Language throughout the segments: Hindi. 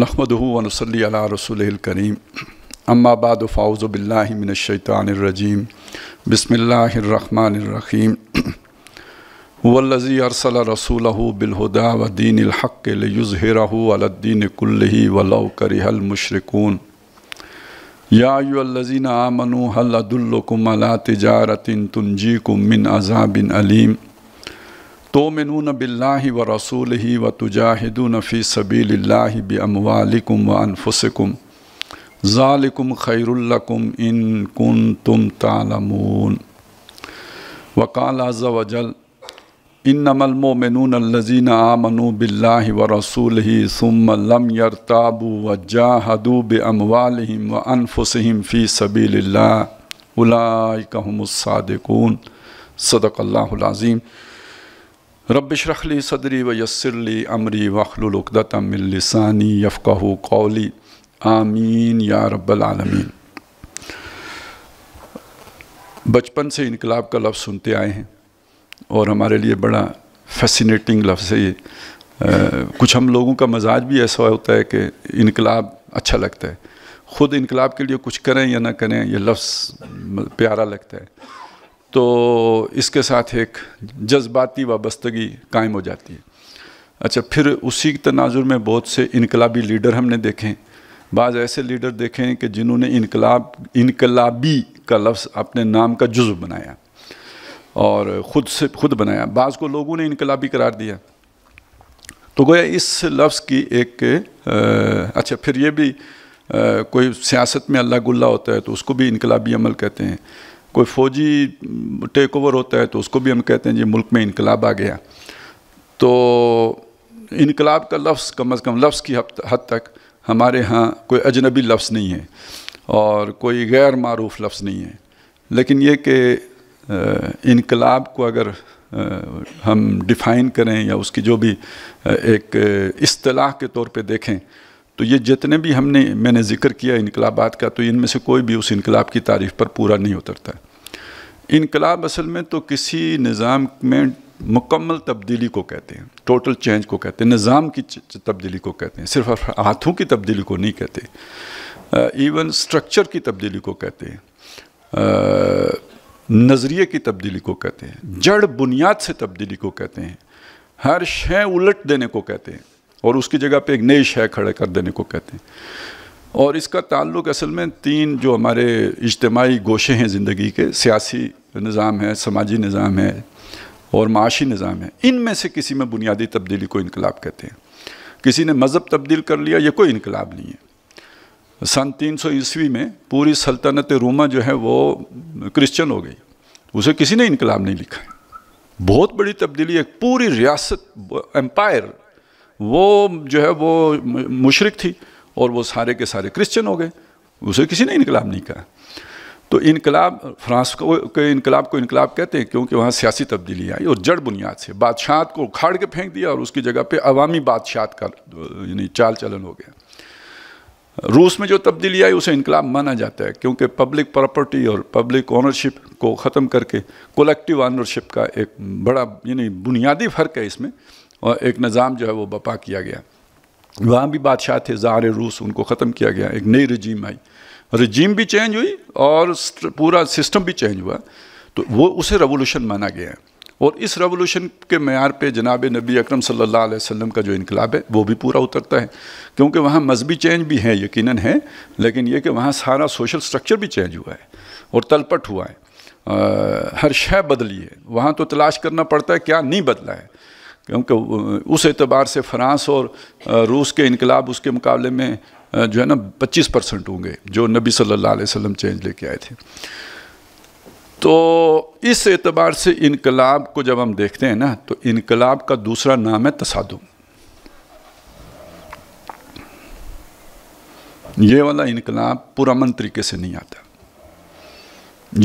नहमदनसली रसोलकरीम अम्माबाद फ़ाउज़बिल्लाशैतानरजीम बसमीम वल्लज़ी अरसल रसूल बिलहुदा व दीनहक़ुज़हरदीन कुल्लि वलो करहल मशरकून याजीन आमनु हल अदुल्लकुम अला तजारतिन तुनजी कुमिन अजाबिन अलीम तो मिनून बिल्ला व रसूल ही व तुजाहिदून फ़ी सबील्ला बमवालिकुम व अनफुसकुम ज़ालिकुम खैरुल्लकुम इन कुन तुम तालमून वकाल वजल इनमलमोमिनून लजीन आमनु बिल्ला व रसूल ही सुम यरताबू व जाहदू बमवालम व अनफुसम फ़ी सबील्ला उलाकहमसादिकून सदक़ल्लाज़ीम रबशरखली सदरी व यसरली अमरी वखलुलदातमिलसानी यफ़ा कौली आमीन या रब्बालमीन बचपन से इनकलाब का लफ्ज़ सुनते आए हैं और हमारे लिए बड़ा फैसिनेटिंग लफ्ज़ है ये कुछ हम लोगों का मजाज भी ऐसा होता है कि इनकलाब अच्छा लगता है ख़ुद इनकलाब के लिए कुछ करें या ना करें यह लफ्ज़ प्यारा लगता है तो इसके साथ एक जज्बाती वाबस्तगी कायम हो जाती है अच्छा फिर उसी तनाजुर में बहुत से इनकलाबी लीडर हमने देखे बाज़ ऐसे लीडर देखें कि जिन्होंने इनकलाब इनकलाबी का लफ्ज़ अपने नाम का जुज्व बनाया और ख़ुद से खुद बनाया बाज़ को लोगों ने इनकलाबी करार दिया तो गोया इस लफ्ज़ की एक आ, अच्छा फिर ये भी आ, कोई सियासत में अल्लाह गुल्ला होता है तो उसको भी इनकलाबी अमल कहते हैं कोई फ़ौजी टेक ओवर होता है तो उसको भी हम कहते हैं जी मुल्क में इनकलाब आ गया तो इनकलाब का लफ्ज़ कम अज़ कम लफ्ज़ की हद तक हमारे यहाँ कोई अजनबी लफ्ज़ नहीं है और कोई गैर मरूफ लफ्ज़ नहीं है लेकिन ये कि इनकलाब को अगर हम डिफ़ाइन करें या उसकी जो भी एक अ, के तौर पे देखें तो ये जितने भी हमने मैंने जिक्र किया इनकलाबाद का तो इनमें से कोई भी उस इनकलाब की तारीफ पर पूरा नहीं उतरता इनकलाब असल में तो किसी निज़ाम में मुकम्मल तब्दीली को कहते हैं टोटल चेंज को कहते हैं निज़ाम की तब्दीली को कहते हैं सिर्फ हाथों की तब्दीली को नहीं कहते इवन स्ट्रक्चर की तब्दीली को कहते हैं नज़रिए की तब्दीली को कहते हैं जड़ बुनियाद से तब्दीली को कहते हैं हर शय उलट देने को कहते हैं और उसकी जगह पे एक नई शय खड़े कर देने को कहते हैं और इसका ताल्लुक असल में तीन जो हमारे इज्तमाही गोशे हैं ज़िंदगी के सियासी निज़ाम है समाजी निज़ाम है और माशी निज़ाम है इन में से किसी में बुनियादी तब्दीली को इनकलाब कहते हैं किसी ने मज़हब तब्दील कर लिया ये कोई इनकलाब नहीं है सन तीन सौ ईस्वी में पूरी सल्तनत रूमा जो है वो क्रिश्चन हो गई उसे किसी ने इनकलाब नहीं लिखा है बहुत बड़ी तब्दीली एक पूरी रियासत एम्पायर वो जो है वो मुशरक थी और वो सारे के सारे क्रिश्चियन हो गए उसे किसी ने इनकलाब नहीं कहा तो इनकलाब फ्रांस को के इनकलाब को इनकलाब कहते हैं क्योंकि वहाँ सियासी तब्दीली आई और जड़ बुनियाद से बादशाह को उखाड़ के फेंक दिया और उसकी जगह पे अवामी बादशाह का यानी चाल चलन हो गया रूस में जो तब्दीली आई उसे इनकलाब माना जाता है क्योंकि पब्लिक प्रॉपर्टी और पब्लिक ऑनरशिप को ख़त्म करके कोलेक्टिव ऑनरशिप का एक बड़ा यानी बुनियादी फ़र्क है इसमें और एक निज़ाम जो है वो बपा किया गया वहाँ भी बादशाह थे जार रूस उनको ख़त्म किया गया एक नई रजीम आई रजीम भी चेंज हुई और पूरा सिस्टम भी चेंज हुआ तो वो उसे रेवोल्यूशन माना गया है और इस रेवोल्यूशन के मैार पे जनाब नबी अकरम सल्लल्लाहु अलैहि वसल्लम का जो इनकलाब है वो भी पूरा उतरता है क्योंकि वहाँ मजहबी चेंज भी है यकीनन है लेकिन ये कि वहाँ सारा सोशल स्ट्रक्चर भी चेंज हुआ है और तलपट हुआ है आ, हर शह बदली है वहाँ तो तलाश करना पड़ता है क्या नहीं बदला है क्योंकि उस एतबार से फ़्रांस और रूस के इनकलाब उसके मुकाबले में जो है ना 25 परसेंट होंगे जो नबी सल्लल्लाहु अलैहि वसल्लम चेंज लेके आए थे तो इस एतबार से इनकलाब को जब हम देखते हैं ना तो इनकलाब का दूसरा नाम है तसादुम ये वाला इनकलाब मन तरीके से नहीं आता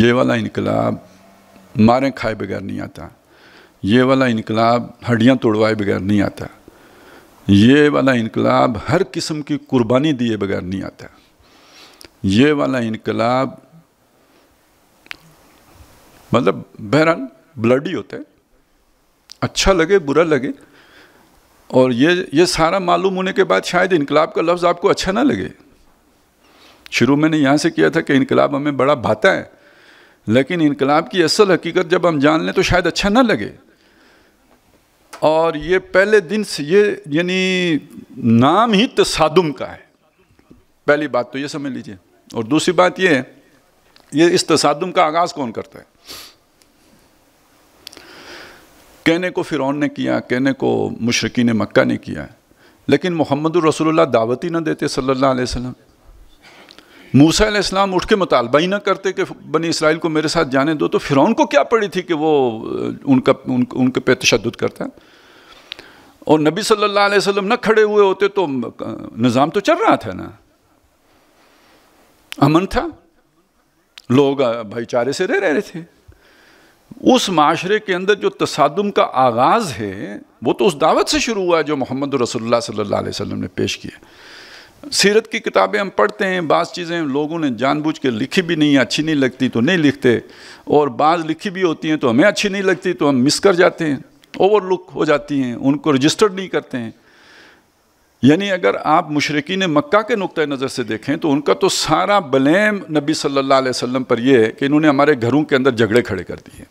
ये वाला इनकलाब मारे खाए बगैर नहीं आता ये वाला इनकलाब हड्डियाँ तोड़वाए बगैर नहीं आता ये वाला इनकलाब हर किस्म की कुर्बानी दिए बगैर नहीं आता ये वाला इनकलाब मतलब बहरहाल ब्लडी होता है अच्छा लगे बुरा लगे और ये ये सारा मालूम होने के बाद शायद इनकलाब का लफ्ज़ आपको अच्छा ना लगे शुरू मैंने यहाँ से किया था कि इनकलाब हमें बड़ा भाता है लेकिन इनकलाब की असल हकीकत जब हम जान लें तो शायद अच्छा ना लगे और ये पहले दिन से ये यानी नाम ही तसादुम तो का है पहली बात तो ये समझ लीजिए और दूसरी बात ये है ये इस तसादुम तो का आगाज़ कौन करता है कहने को फ़िरौन ने किया कहने को ने मक्का ने किया लेकिन मोहम्मद रसोल्ला दावत ही ना देते अलैहि वसल्लम मूसा इस्लाम उठ के मुतालबा ही ना करते कि बनी इसराइल को मेरे साथ जाने दो तो फ़िरौन को क्या पड़ी थी कि वो उनका उन, उनके पे तशद करता है और नबी सल्लल्लाहु अलैहि वसल्लम न खड़े हुए होते तो निज़ाम तो चल रहा था ना अमन था लोग भाईचारे से रह रहे थे उस माशरे के अंदर जो तसादम का आगाज़ है वो तो उस दावत से शुरू हुआ जो मोहम्मद रसोल्ला सल्ला वसम ने पेश किया सीरत की किताबें हम पढ़ते हैं बाज़ चीज़ें लोगों ने जानबूझ के लिखी भी नहीं अच्छी नहीं लगती तो नहीं लिखते और बाज़ लिखी भी होती हैं तो हमें अच्छी नहीं लगती तो हम मिस कर जाते हैं ओवरलुक हो जाती हैं उनको रजिस्टर्ड नहीं करते हैं यानी अगर आप ने मक्का के नुक़ नज़र से देखें तो उनका तो सारा ब्लेम नबी सल्ला वसम पर यह है कि इन्होंने हमारे घरों के अंदर झगड़े खड़े कर दिए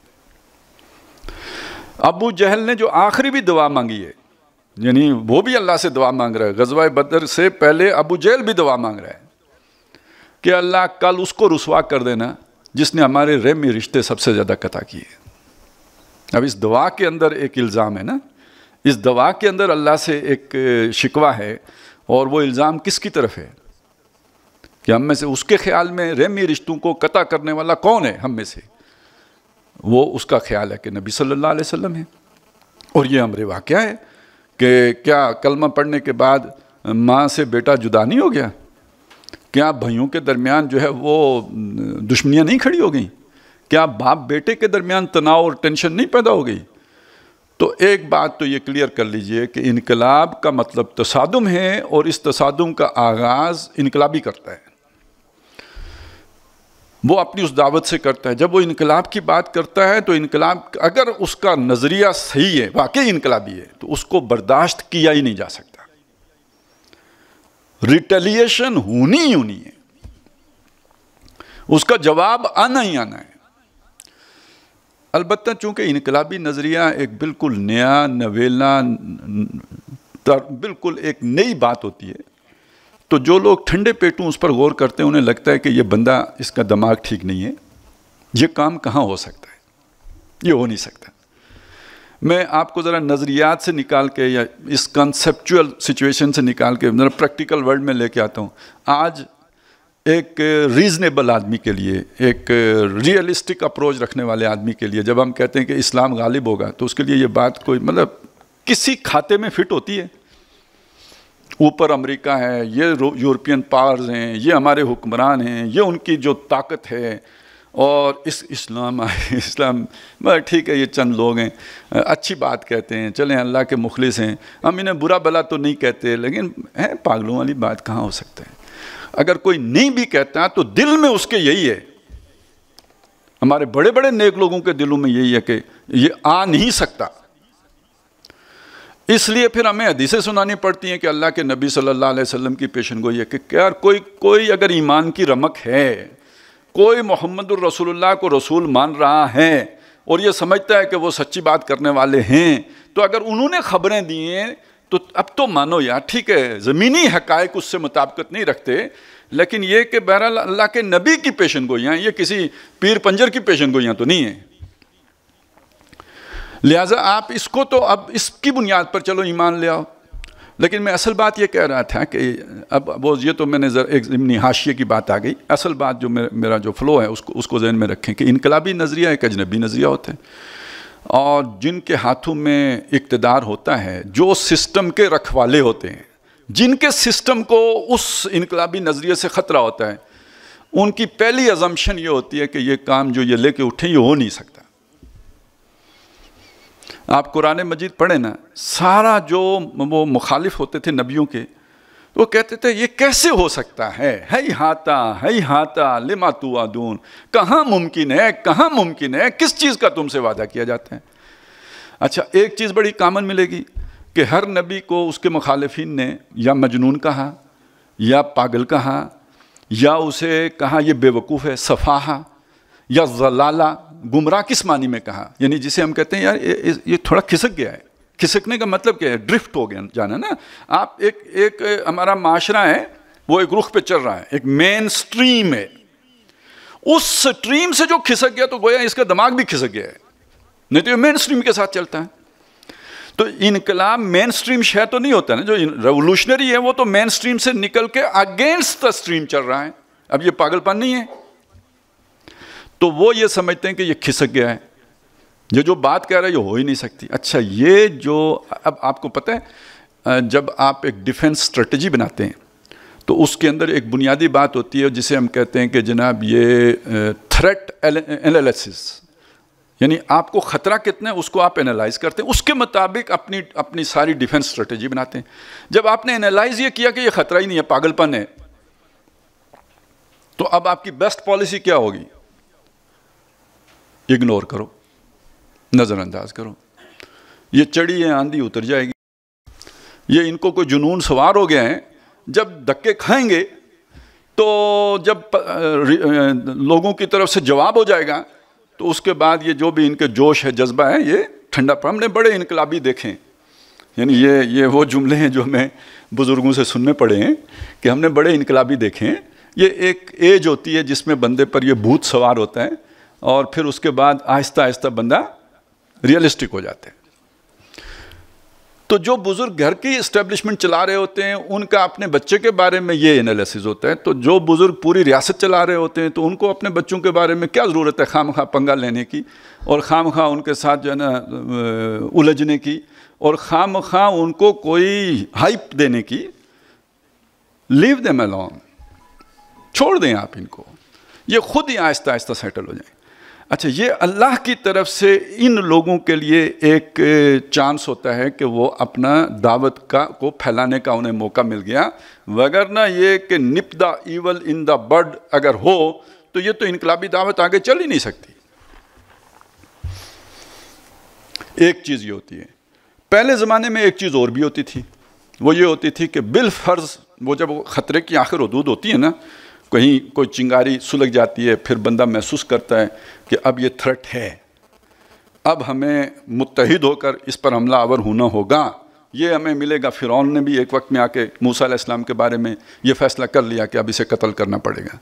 अबू जहल ने जो आखिरी भी दुआ मांगी है यानी वो भी अल्लाह से दुआ मांग रहा है गजवा बदर से पहले अबू जहल भी दुआ मांग रहा है कि अल्लाह कल उसको रसवा कर देना जिसने हमारे रेम रिश्ते सबसे ज़्यादा कता किए अब इस दवा के अंदर एक इल्ज़ाम है ना इस दवा के अंदर अल्लाह से एक शिकवा है और वो इल्ज़ाम किसकी तरफ है कि हम में से उसके ख्याल में रेमी रिश्तों को कता करने वाला कौन है हम में से वो उसका ख्याल है कि नबी सल्लल्लाहु अलैहि वसल्लम है और ये हमरे वाक़ है कि क्या कलमा पढ़ने के बाद माँ से बेटा जुदा नहीं हो गया क्या भाइयों के दरमियान जो है वो दुश्मनियाँ नहीं खड़ी हो गई क्या बाप बेटे के दरमियान तनाव और टेंशन नहीं पैदा हो गई तो एक बात तो ये क्लियर कर लीजिए कि इनकलाब का मतलब तसादम है और इस तसादम का आगाज़ इनकलाबी करता है वो अपनी उस दावत से करता है जब वो इनकलाब की बात करता है तो इनकलाब अगर उसका नज़रिया सही है वाकई इनकलाबी है तो उसको बर्दाश्त किया ही नहीं जा सकता रिटेलिएशन होनी ही होनी है उसका जवाब आना ही आना है अलबत् चूँकि इनकलाबी नज़रिया एक बिल्कुल नया नवेला बिल्कुल एक नई बात होती है तो जो लोग ठंडे पेटू उस पर गौर करते हैं उन्हें लगता है कि ये बंदा इसका दिमाग ठीक नहीं है ये काम कहाँ हो सकता है ये हो नहीं सकता मैं आपको ज़रा नज़रियात से निकाल के या इस कंसेप्चुअल सिचुएशन से निकाल के ज़रा प्रैक्टिकल वर्ल्ड में लेके आता हूँ आज एक रीज़नेबल आदमी के लिए एक रियलिस्टिक अप्रोच रखने वाले आदमी के लिए जब हम कहते हैं कि इस्लाम गालिब होगा तो उसके लिए ये बात कोई मतलब किसी खाते में फिट होती है ऊपर अमेरिका है ये यूरोपियन पावर्स हैं ये हमारे हुक्मरान हैं ये उनकी जो ताकत है और इस इस्लाम आए इस्लाम बस ठीक है ये चंद लोग हैं अच्छी बात कहते हैं चलें अल्लाह के मुखलिस हैं हम इन्हें बुरा भला तो नहीं कहते लेकिन हैं पागलों वाली बात कहाँ हो सकते हैं अगर कोई नहीं भी कहता तो दिल में उसके यही है हमारे बड़े बड़े नेक लोगों के दिलों में यही है कि ये आ नहीं सकता इसलिए फिर हमें हदीसें सुनानी पड़ती हैं कि अल्लाह के नबी सल्लल्लाहु अलैहि वसल्लम की पेशन गोई है कि यार कोई कोई अगर ईमान की रमक है कोई मोहम्मद रसूलुल्लाह को रसूल मान रहा है और ये समझता है कि वो सच्ची बात करने वाले हैं तो अगर उन्होंने खबरें दी हैं तो अब तो मानो यार ठीक है ज़मीनी हकायक उससे मुताबकत नहीं रखते लेकिन ये कि बहरहाल अल्लाह के नबी की पेशन गोइयाँ ये किसी पीर पंजर की पेशन गोइयाँ तो नहीं है लिहाजा आप इसको तो अब इसकी बुनियाद पर चलो ईमान ले आओ लेकिन मैं असल बात ये कह रहा था कि अब वो ये तो मैंने एक ज़मनी हाशिए की बात आ गई असल बात जो मेरा जो फ़्लो है उसको उसको जहन में रखें कि इनकलाबी नज़रिया एक अजनबी नज़रिया होता है और जिनके हाथों में इकतदार होता है जो सिस्टम के रखवाले होते हैं जिनके सिस्टम को उस इनकलाबी नज़रिए से ख़तरा होता है उनकी पहली अजम्पन ये होती है कि ये काम जो ये लेके उठे ये हो नहीं सकता आप कुरान मजीद पढ़े ना सारा जो वो मुखालिफ होते थे नबियों के वो कहते थे ये कैसे हो सकता है हई हाथा हई हाथा लिमा तू आदून कहाँ मुमकिन है कहाँ मुमकिन है किस चीज़ का तुमसे वादा किया जाता है अच्छा एक चीज़ बड़ी कामन मिलेगी कि हर नबी को उसके मुखालफिन ने या मजनून कहा या पागल कहा या उसे कहा यह बेवकूफ़ है सफाहा या जलाला गुमराह किस मानी में कहा यानी जिसे हम कहते हैं यार ये, ये थोड़ा खिसक गया है खिसकने का मतलब क्या है ड्रिफ्ट हो गया जाना ना आप एक एक हमारा माशरा है वो एक रुख पे चल रहा है एक मेन स्ट्रीम है उस स्ट्रीम से जो खिसक गया तो गोया इसका दिमाग भी खिसक गया है नहीं तो ये मेन स्ट्रीम के साथ चलता है तो इनकलाब मेन स्ट्रीम शहर तो नहीं होता ना जो रेवोल्यूशनरी है वो तो मेन स्ट्रीम से निकल के अगेंस्ट द स्ट्रीम चल रहा है अब ये पागलपन नहीं है तो वो ये समझते हैं कि ये खिसक गया है जो जो बात कह रहा है ये हो ही नहीं सकती अच्छा ये जो अब आपको पता है जब आप एक डिफेंस स्ट्रेटजी बनाते हैं तो उसके अंदर एक बुनियादी बात होती है जिसे हम कहते हैं कि जनाब ये थ्रेट एनालिसिस यानी आपको ख़तरा कितना है उसको आप एनालाइज करते हैं उसके मुताबिक अपनी अपनी सारी डिफेंस स्ट्रेटजी बनाते हैं जब आपने एनालाइज ये किया कि ये ख़तरा ही नहीं है पागलपन है तो अब आपकी बेस्ट पॉलिसी क्या होगी इग्नोर करो नज़रअंदाज करो ये चढ़ी है आंधी उतर जाएगी ये इनको कोई जुनून सवार हो गया है जब धक्के खाएंगे तो जब लोगों की तरफ से जवाब हो जाएगा तो उसके बाद ये जो भी इनके जोश है जज्बा है ये ठंडा पर हमने बड़े इनकलाबी देखे यानी ये ये वो जुमले हैं जो हमें बुज़ुर्गों से सुनने पड़े हैं कि हमने बड़े इनकलाबी देखे हैं ये एक एज होती है जिसमें बंदे पर ये भूत सवार होता है और फिर उसके बाद आहिस्ता आहिस्ता बंदा रियलिस्टिक हो जाते हैं तो जो बुज़ुर्ग घर की इस्टेब्लिशमेंट चला रहे होते हैं उनका अपने बच्चे के बारे में ये एनालिसिस होता है तो जो बुज़ुर्ग पूरी रियासत चला रहे होते हैं तो उनको अपने बच्चों के बारे में क्या ज़रूरत है खाम खा पंगा लेने की और खाम खा उनके साथ जो है ना उलझने की और खाम खा उनको कोई हाइप देने की लीव दे मैलॉन्ग छोड़ दें आप इनको ये खुद ही आहिस्ता आहिस्ता सेटल हो जाएंगे अच्छा ये अल्लाह की तरफ से इन लोगों के लिए एक चांस होता है कि वो अपना दावत का को फैलाने का उन्हें मौका मिल गया वगरना ये कि nip the evil in the bud अगर हो तो ये तो इनकलाबी दावत आगे चल ही नहीं सकती एक चीज़ ये होती है पहले ज़माने में एक चीज़ और भी होती थी वो ये होती थी कि बिल फर्ज वो जब खतरे की आखिर हदूद होती है ना कहीं कोई चिंगारी सुलग जाती है फिर बंदा महसूस करता है कि अब ये थ्रेट है अब हमें मुतहद होकर इस पर हमला आवर होना होगा ये हमें मिलेगा फ़िरौन ने भी एक वक्त में आके मूसा इस्लाम के बारे में ये फ़ैसला कर लिया कि अब इसे कत्ल करना पड़ेगा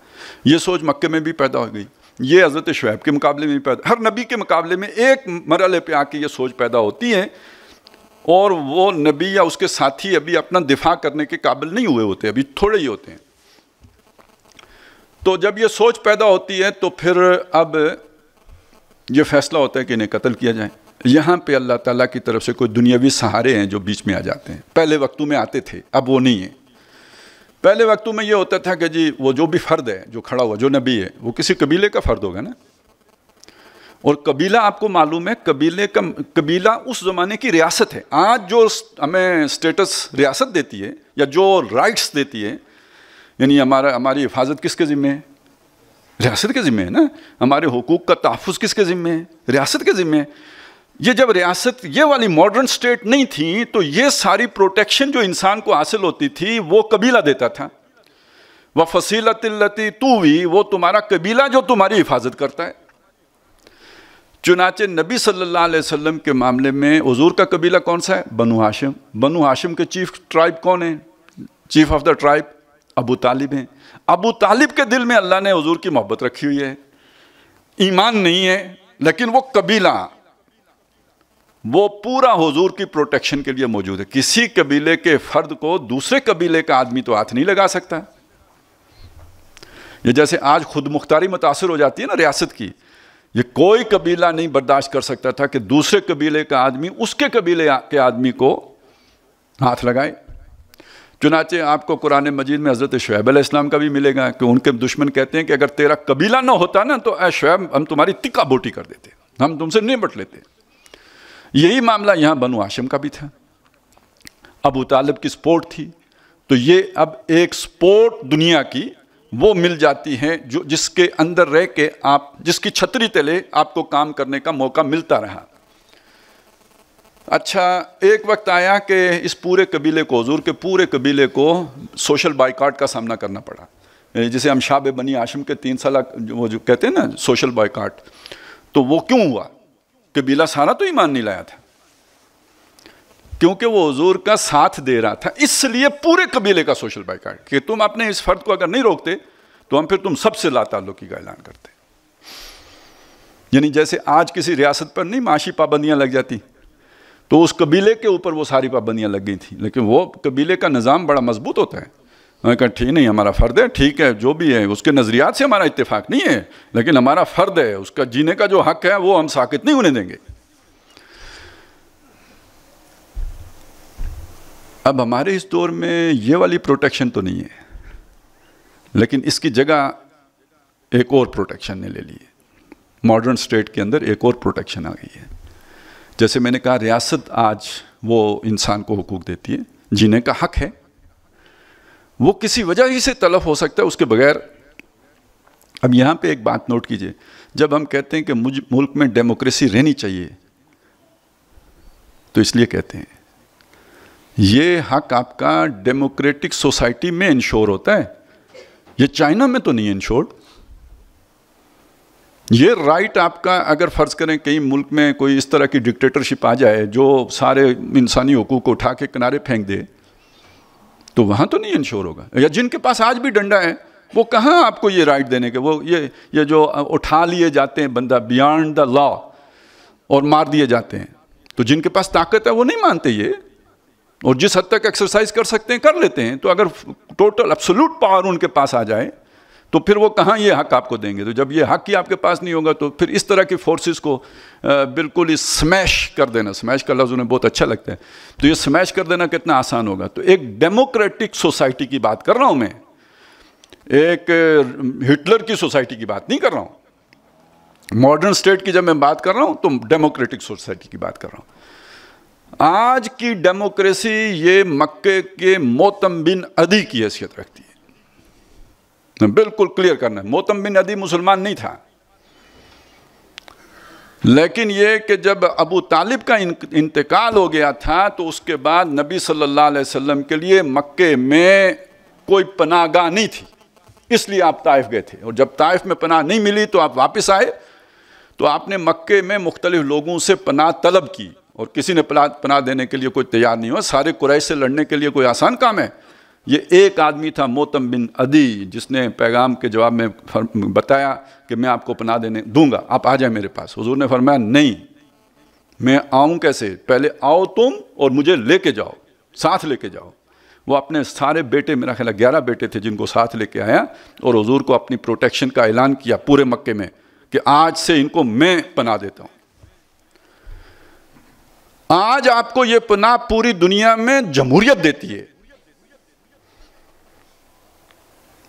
ये सोच मक्के में भी पैदा हो गई ये हज़रत शुैब के मुकाबले में भी पैदा हर नबी के मुकाबले में एक मरल पे आके ये सोच पैदा होती है और वो नबी या उसके साथी अभी अपना दिफा करने के काबिल नहीं हुए होते अभी थोड़े ही होते हैं तो जब ये सोच पैदा होती है तो फिर अब ये फैसला होता है कि इन्हें कत्ल किया जाए यहाँ पे अल्लाह ताला की तरफ से कोई दुनियावी सहारे हैं जो बीच में आ जाते हैं पहले वक्तों में आते थे अब वो नहीं है पहले वक्तों में ये होता था कि जी वो जो भी फ़र्द है जो खड़ा हुआ जो नबी है वो किसी कबीले का फ़र्द होगा ना और कबीला आपको मालूम है कबीले का कबीला उस ज़माने की रियासत है आज जो हमें स्टेटस रियासत देती है या जो राइट्स देती है यानी हमारा हमारी हिफाजत किसके ज़िम्मे है रियासत के ज़िम्मे है ना हमारे हकूक़ का तहफ़ किसके ज़िम्मे है रियासत के ज़िम्मे ये जब रियासत ये वाली मॉडर्न स्टेट नहीं थी तो ये सारी प्रोटेक्शन जो इंसान को हासिल होती थी वो कबीला देता था वह फसीलती तू भी वो तुम्हारा कबीला जो तुम्हारी हिफाजत करता है चुनाचे नबी सल्लल्लाहु अलैहि वसल्लम के मामले में हजूर का कबीला कौन सा है बनु हाशिम बनु हाशिम के चीफ ट्राइब कौन है chief of the tribe Abu Talib हैं अबू तालिब के दिल में अल्लाह ने हजूर की मोहब्बत रखी हुई है ईमान नहीं है लेकिन वो कबीला वो पूरा हुजूर की प्रोटेक्शन के लिए मौजूद है किसी कबीले के फर्द को दूसरे कबीले का आदमी तो हाथ नहीं लगा सकता ये जैसे आज खुद मुख्तारी मुतासर हो जाती है ना रियासत की ये कोई कबीला नहीं बर्दाश्त कर सकता था कि दूसरे कबीले का आदमी उसके कबीले के आदमी को हाथ लगाए चुनाचे आपको कुरान मजीद में हज़रत शुब इस्लाम का भी मिलेगा कि उनके दुश्मन कहते हैं कि अगर तेरा कबीला ना होता ना तो ऐ शुएब हम तुम्हारी तिक्का बोटी कर देते हम तुमसे निपट लेते यही मामला यहाँ बनु आशम का भी था अबू तालब की स्पोर्ट थी तो ये अब एक स्पोर्ट दुनिया की वो मिल जाती है जो जिसके अंदर रह के आप जिसकी छतरी तले आपको काम करने का मौका मिलता रहा अच्छा एक वक्त आया कि इस पूरे कबीले को हजूर के पूरे कबीले को सोशल बाइकाट का सामना करना पड़ा जिसे हम शाब बनी आशम के तीन साल वो जो कहते हैं ना सोशल बाइकाट तो वो क्यों हुआ कबीला सारा तो ईमान नहीं लाया था क्योंकि वो हजूर का साथ दे रहा था इसलिए पूरे कबीले का सोशल बाइकाट कि तुम अपने इस फर्द को अगर नहीं रोकते तो हम फिर तुम सबसे लाताल्लुकी का ऐलान करते यानी जैसे आज किसी रियासत पर नहीं माशी पाबंदियां लग जाती तो उस कबीले के ऊपर वो सारी पाबंदियाँ लग गई थी लेकिन वो कबीले का निज़ाम बड़ा मजबूत होता है मैंने कहा ठीक नहीं हमारा फ़र्द है ठीक है जो भी है उसके नज़रियात से हमारा इतफाक़ नहीं है लेकिन हमारा फ़र्द है उसका जीने का जो हक है वो हम साकित नहीं होने देंगे अब हमारे इस दौर में ये वाली प्रोटेक्शन तो नहीं है लेकिन इसकी जगह एक और प्रोटेक्शन ने ले ली है मॉडर्न स्टेट के अंदर एक और प्रोटेक्शन आ गई है जैसे मैंने कहा रियासत आज वो इंसान को हकूक देती है जीने का हक है वो किसी वजह ही से तलब हो सकता है उसके बगैर अब यहाँ पे एक बात नोट कीजिए जब हम कहते हैं कि मुझ मुल्क में डेमोक्रेसी रहनी चाहिए तो इसलिए कहते हैं ये हक आपका डेमोक्रेटिक सोसाइटी में इंश्योर होता है ये चाइना में तो नहीं इंश्योर्ड ये राइट आपका अगर फ़र्ज़ करें कई मुल्क में कोई इस तरह की डिक्टेटरशिप आ जाए जो सारे इंसानी हकूक़ को उठा के किनारे फेंक दे तो वहाँ तो नहीं इंश्योर होगा या जिनके पास आज भी डंडा है वो कहाँ आपको ये राइट देने के वो ये ये जो उठा लिए जाते हैं बंदा बियॉन्ड द लॉ और मार दिए जाते हैं तो जिनके पास ताकत है वो नहीं मानते ये और जिस हद तक एक्सरसाइज कर सकते हैं कर लेते हैं तो अगर टोटल एब्सोलूट पावर उनके पास आ जाए तो फिर वो कहाँ ये हक आपको देंगे तो जब ये हक ही आपके पास नहीं होगा तो फिर इस तरह की फोर्सेस को बिल्कुल स्मैश कर देना स्मैश का लफ्ज़ उन्हें बहुत अच्छा लगता है तो ये स्मैश कर देना कितना आसान होगा तो एक डेमोक्रेटिक सोसाइटी की बात कर रहा हूँ मैं एक हिटलर की सोसाइटी की बात नहीं कर रहा हूँ मॉडर्न स्टेट की जब मैं बात कर रहा हूँ तो डेमोक्रेटिक सोसाइटी की बात कर रहा हूँ आज की डेमोक्रेसी ये मक्के के बिन अदी की हैसियत रखती है बिल्कुल क्लियर करना मोतम बिन अदी मुसलमान नहीं था लेकिन ये कि जब अबू तालिब का इंतकाल हो गया था तो उसके बाद नबी सल्लल्लाहु अलैहि वसल्लम के लिए मक्के में कोई पनागा नहीं थी इसलिए आप ताइफ गए थे और जब ताइफ में पनाह नहीं मिली तो आप वापस आए तो आपने मक्के में मुख्तलिफ लोगों से पनाह तलब की और किसी ने पनाह देने के लिए कोई तैयार नहीं हुआ सारे कुरैश से लड़ने के लिए कोई आसान काम है ये एक आदमी था मोतम बिन अदी जिसने पैगाम के जवाब में बताया कि मैं आपको पना देने दूंगा आप आ जाए मेरे पास हुजूर ने फरमाया नहीं मैं आऊं कैसे पहले आओ तुम और मुझे लेके जाओ साथ लेके जाओ वो अपने सारे बेटे मेरा ख्याल ग्यारह बेटे थे जिनको साथ लेके आया और हजूर को अपनी प्रोटेक्शन का ऐलान किया पूरे मक्के में कि आज से इनको मैं पना देता हूँ आज आपको ये पनाह पूरी दुनिया में जमहूरियत देती है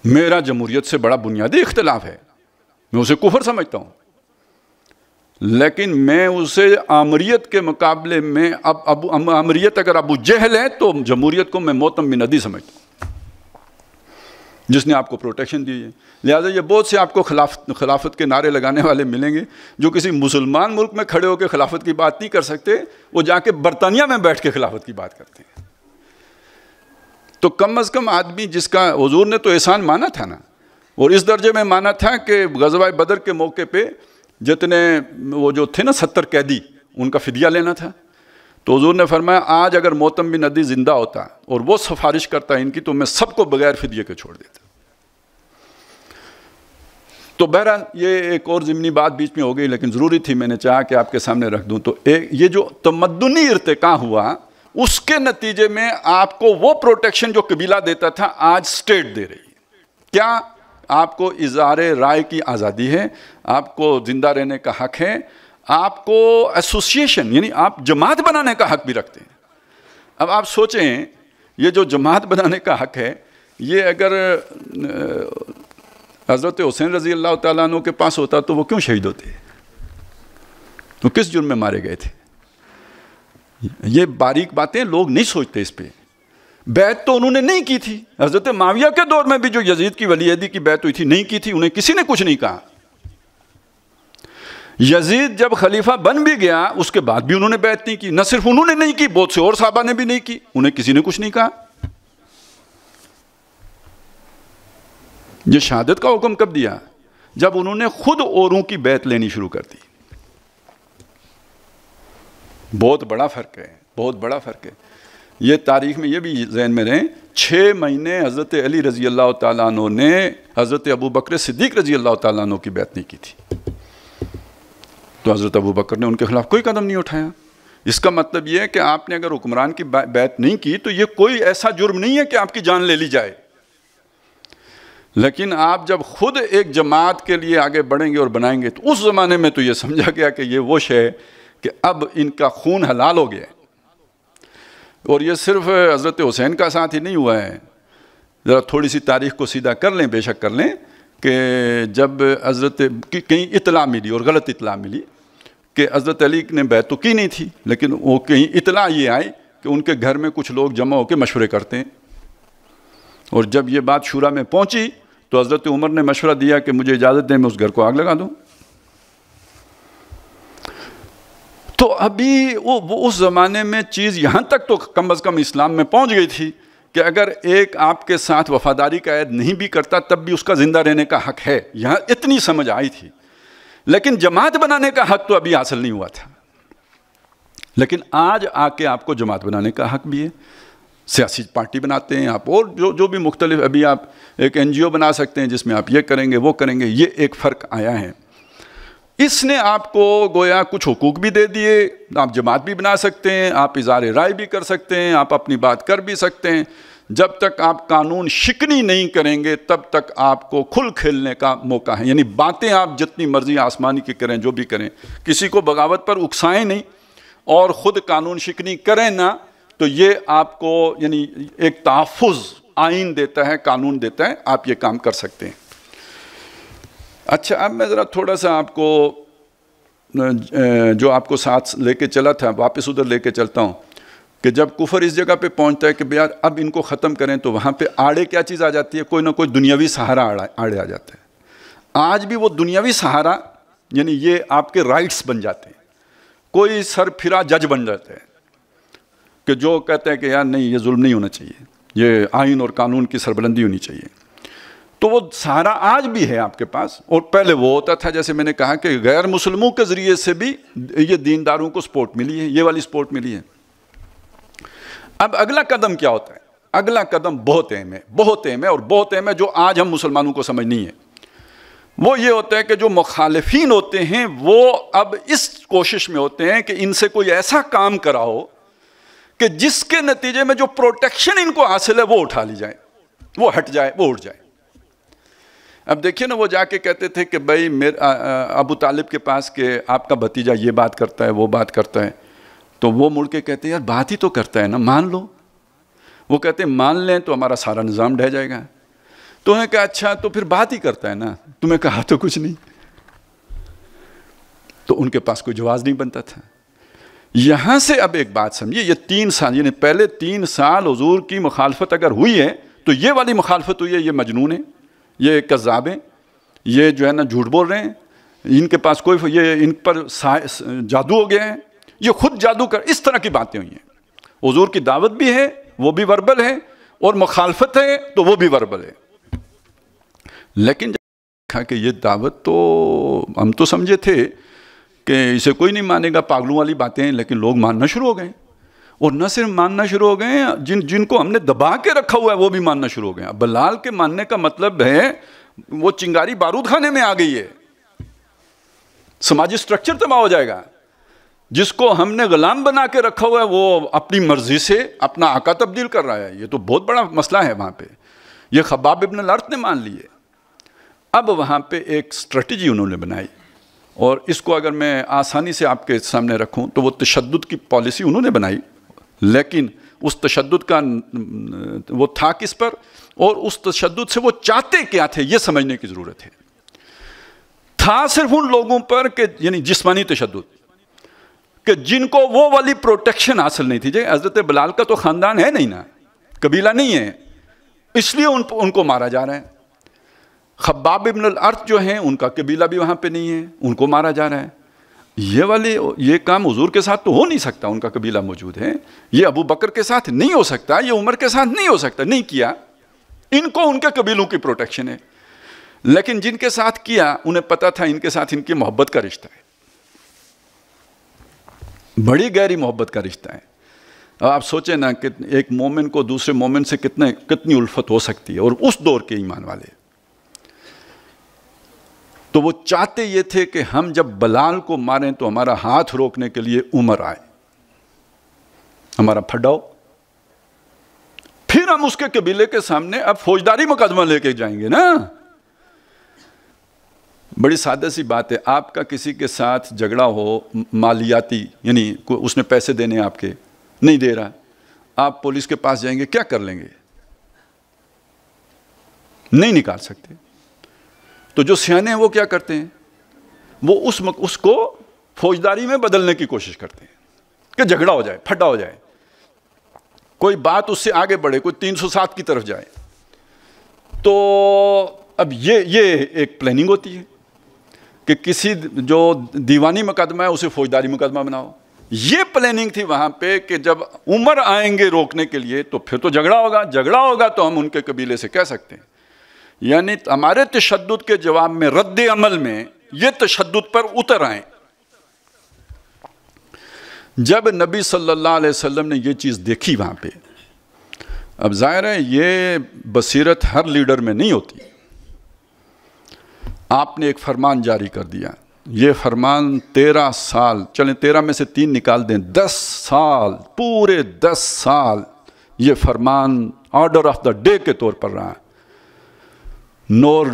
मेरा जमहूरियत से बड़ा बुनियादी इख्तलाफ है मैं उसे कुफर समझता हूँ लेकिन मैं उसे आमरीत के मुकाबले में अब अब आमरीत अगर अबू जहल है तो जमूरीत को मैं मोतम नदी समझता हूँ जिसने आपको प्रोटेक्शन दी है लिहाजा ये बहुत से आपको खिलाफ खिलाफत के नारे लगाने वाले मिलेंगे जो किसी मुसलमान मुल्क में खड़े होकर खिलाफत की बात नहीं कर सकते वो जाके बरतानिया में बैठ के खिलाफत की बात करते हैं तो कम अज़ कम आदमी जिसका हजूर ने तो एहसान माना था ना और इस दर्जे में माना था कि गजबा बदर के मौके पर जितने वो जो थे ना सत्तर कैदी उनका फ़िदिया लेना था तो हजूर ने फरमाया आज अगर मोतम बिन नदी ज़िंदा होता और वो सिफारिश करता इनकी तो मैं सबको बगैर फिदिये के छोड़ देता तो बहरहाल ये एक और जिमनी बात बीच में हो गई लेकिन ज़रूरी थी मैंने चाहा कि आपके सामने रख दूँ तो ये जो तमदनी इरतका हुआ उसके नतीजे में आपको वो प्रोटेक्शन जो कबीला देता था आज स्टेट दे रही है क्या आपको इजार राय की आज़ादी है आपको ज़िंदा रहने का हक है आपको एसोसिएशन यानी आप जमात बनाने का हक भी रखते हैं अब आप सोचें ये जो जमात बनाने का हक है ये अगर हज़रत हुसैन रज़ी अल्लाह तु के पास होता तो वो क्यों शहीद होते तो किस जुर्म में मारे गए थे ये बारीक बातें लोग नहीं सोचते इस पर बैत तो उन्होंने नहीं की थी हजरत माविया के दौर में भी जो यजीद की वलीदी की बैत हुई थी नहीं की थी उन्हें किसी ने कुछ नहीं कहा यजीद जब खलीफा बन भी गया उसके बाद भी उन्होंने बैत नहीं की न सिर्फ उन्होंने नहीं की बहुत से और साहबा ने भी नहीं की उन्हें किसी ने कुछ नहीं कहा यह शहादत का हुक्म कब दिया जब उन्होंने खुद औरों की बैत लेनी शुरू कर दी बहुत बड़ा फ़र्क है बहुत बड़ा फ़र्क है ये तारीख़ में ये भी जहन में रहें छः महीने हज़रत अली रज़ी अल्लाह तु ने हज़रत अबू बकर सिद्दीक रज़ी अल्लाह तु की बैत नहीं की थी तो हज़रत अबू बकर ने उनके ख़िलाफ़ कोई कदम नहीं उठाया इसका मतलब यह है कि आपने अगर हुक्मरान की बैत नहीं की तो ये कोई ऐसा जुर्म नहीं है कि आपकी जान ले ली जाए लेकिन आप जब खुद एक जमात के लिए आगे बढ़ेंगे और बनाएंगे तो उस ज़माने में तो ये समझा गया कि ये वो शे है कि अब इनका खून हलाल हो गया और ये सिर्फ हज़रत हुसैन का साथ ही नहीं हुआ है ज़रा थोड़ी सी तारीख को सीधा कर लें बेशक कर लें कि जब हज़रत कहीं इतला मिली और गलत इतला मिली कि हज़रत अली ने बैत तो की नहीं थी लेकिन वो कहीं इतला ये आई कि उनके घर में कुछ लोग जमा होकर मशवरे करते हैं और जब ये बात शुरा में पहुंची तो हज़रत उमर ने मशवरा दिया कि मुझे इजाज़त दें मैं उस घर को आग लगा दूँ तो अभी वो, वो उस ज़माने में चीज़ यहाँ तक तो कम अज़ कम इस्लाम में पहुँच गई थी कि अगर एक आपके साथ वफादारी का ऐद नहीं भी करता तब भी उसका ज़िंदा रहने का हक है यहाँ इतनी समझ आई थी लेकिन जमात बनाने का हक तो अभी हासिल नहीं हुआ था लेकिन आज आके आपको जमात बनाने का हक भी है सियासी पार्टी बनाते हैं आप और जो जो भी मुख्तलिफ अभी आप एक एनजीओ बना सकते हैं जिसमें आप ये करेंगे वो करेंगे ये एक फ़र्क आया है इसने आपको गोया कुछ हकूक भी दे दिए आप जमात भी बना सकते हैं आप इज़ार राय भी कर सकते हैं आप अपनी बात कर भी सकते हैं जब तक आप कानून शिकनी नहीं करेंगे तब तक आपको खुल खेलने का मौका है यानी बातें आप जितनी मर्ज़ी आसमानी की करें जो भी करें किसी को बगावत पर उकसाएं नहीं और ख़ुद कानून शिकनी करें ना तो ये आपको यानी एक तहफ़ आइन देता है कानून देता है आप ये काम कर सकते हैं अच्छा अब मैं ज़रा थोड़ा सा आपको जो आपको साथ लेके चला था वापस उधर लेके चलता हूँ कि जब कुफर इस जगह पे पहुँचता है कि भैया अब इनको ख़त्म करें तो वहाँ पे आड़े क्या चीज़ आ जाती है कोई ना कोई दुनियावी सहारा आड़े आ जाता है आज भी वो दुनियावी सहारा यानी ये आपके राइट्स बन जाते हैं कोई सर फिरा जज बन जाता है कि जो कहते हैं कि यार नहीं ये जुल्म नहीं होना चाहिए ये आइन और कानून की सरबलंदी होनी चाहिए तो वो सहारा आज भी है आपके पास और पहले वो होता था जैसे मैंने कहा कि गैर मुसलमों के ज़रिए से भी ये दीनदारों को सपोर्ट मिली है ये वाली सपोर्ट मिली है अब अगला कदम क्या होता है अगला कदम बहुत अहम है बहुत अहम है और बहुत अहम है जो आज हम मुसलमानों को समझ नहीं है वो ये होता है कि जो मुखालफन होते हैं वो अब इस कोशिश में होते हैं कि इनसे कोई ऐसा काम कराओ कि जिसके नतीजे में जो प्रोटेक्शन इनको हासिल है वो उठा ली जाए वो हट जाए वो उठ जाए अब देखिए ना वो जाके कहते थे कि भाई मेरे अबू तालिब के पास के आपका भतीजा ये बात करता है वो बात करता है तो वो मुड़ के कहते हैं यार बात ही तो करता है ना मान लो वो कहते हैं मान लें तो हमारा सारा निज़ाम ढह जाएगा तो है कहा अच्छा तो फिर बात ही करता है ना तुम्हें तो कहा हाँ, तो कुछ नहीं तो उनके पास कोई जवाब नहीं बनता था यहाँ से अब एक बात समझिए ये तीन साल यानी पहले तीन साल हजूर की मुखालफत अगर हुई है तो ये वाली मुखालफत हुई है ये मजनून है ये कज़ाब ये जो है ना झूठ बोल रहे हैं इनके पास कोई ये इन पर जादू हो गया है ये खुद जादू कर इस तरह की बातें हुई हैं हजूर की दावत भी है वो भी वर्बल है और मुखालफत है तो वो भी वर्बल है लेकिन देखा कि ये दावत तो हम तो समझे थे कि इसे कोई नहीं मानेगा पागलों वाली बातें लेकिन लोग मानना शुरू हो गए और न सिर्फ मानना शुरू हो गए जिन जिनको हमने दबा के रखा हुआ है वो भी मानना शुरू हो गए अब बलाल के मानने का मतलब है वो चिंगारी बारूद खाने में आ गई है समाजी स्ट्रक्चर तबाह हो जाएगा जिसको हमने गुलाम बना के रखा हुआ है वो अपनी मर्जी से अपना आका तब्दील कर रहा है ये तो बहुत बड़ा मसला है वहाँ पे ये खबाब इबन लर्त ने मान लिए अब वहाँ पे एक स्ट्रेटजी उन्होंने बनाई और इसको अगर मैं आसानी से आपके सामने रखूँ तो वो तशद की पॉलिसी उन्होंने बनाई लेकिन उस तशद का वो था किस पर और उस तशद से वो चाहते क्या थे ये समझने की ज़रूरत है था सिर्फ उन लोगों पर कि यानी जिस्मानी तशद कि जिनको वो वाली प्रोटेक्शन हासिल नहीं थी जी हज़रत बलाल का तो ख़ानदान है नहीं ना कबीला नहीं है इसलिए उन उनको मारा जा रहा है खब्बाब इबन अर्थ जो हैं उनका कबीला भी वहाँ पे नहीं है उनको मारा जा रहा है ये वाले ये काम हजूर के साथ तो हो नहीं सकता उनका कबीला मौजूद है ये अबू बकर के साथ नहीं हो सकता ये उमर के साथ नहीं हो सकता नहीं किया इनको उनके कबीलों की प्रोटेक्शन है लेकिन जिनके साथ किया उन्हें पता था इनके साथ इनकी मोहब्बत का रिश्ता है बड़ी गहरी मोहब्बत का रिश्ता है आप सोचें ना कि एक मोमिन को दूसरे मोमिन से कितने कितनी उल्फत हो सकती है और उस दौर के ईमान वाले तो वो चाहते ये थे कि हम जब बलाल को मारें तो हमारा हाथ रोकने के लिए उमर आए हमारा फडाओ फिर हम उसके कबीले के सामने अब फौजदारी मुकदमा लेके जाएंगे ना बड़ी सादा सी बात है आपका किसी के साथ झगड़ा हो मालियाती यानी उसने पैसे देने आपके नहीं दे रहा आप पुलिस के पास जाएंगे क्या कर लेंगे नहीं निकाल सकते तो जो सियाने हैं वो क्या करते हैं वो उस मक, उसको फौजदारी में बदलने की कोशिश करते हैं कि झगड़ा हो जाए फटा हो जाए कोई बात उससे आगे बढ़े कोई 307 की तरफ जाए तो अब ये ये एक प्लानिंग होती है कि किसी जो दीवानी मुकदमा है उसे फौजदारी मुकदमा बनाओ ये प्लानिंग थी वहाँ पे कि जब उम्र आएंगे रोकने के लिए तो फिर तो झगड़ा होगा झगड़ा होगा तो हम उनके कबीले से कह सकते हैं यानी हमारे तशद के जवाब में रद्द अमल में ये तशद पर उतर आए जब नबी सल्लल्लाहु अलैहि वसल्लम ने यह चीज़ देखी वहाँ पे अब जाहिर है ये बसीरत हर लीडर में नहीं होती आपने एक फरमान जारी कर दिया ये फरमान तेरह साल चलें तेरह में से तीन निकाल दें दस साल पूरे दस साल ये फरमान ऑर्डर ऑफ द डे के तौर पर रहा है nor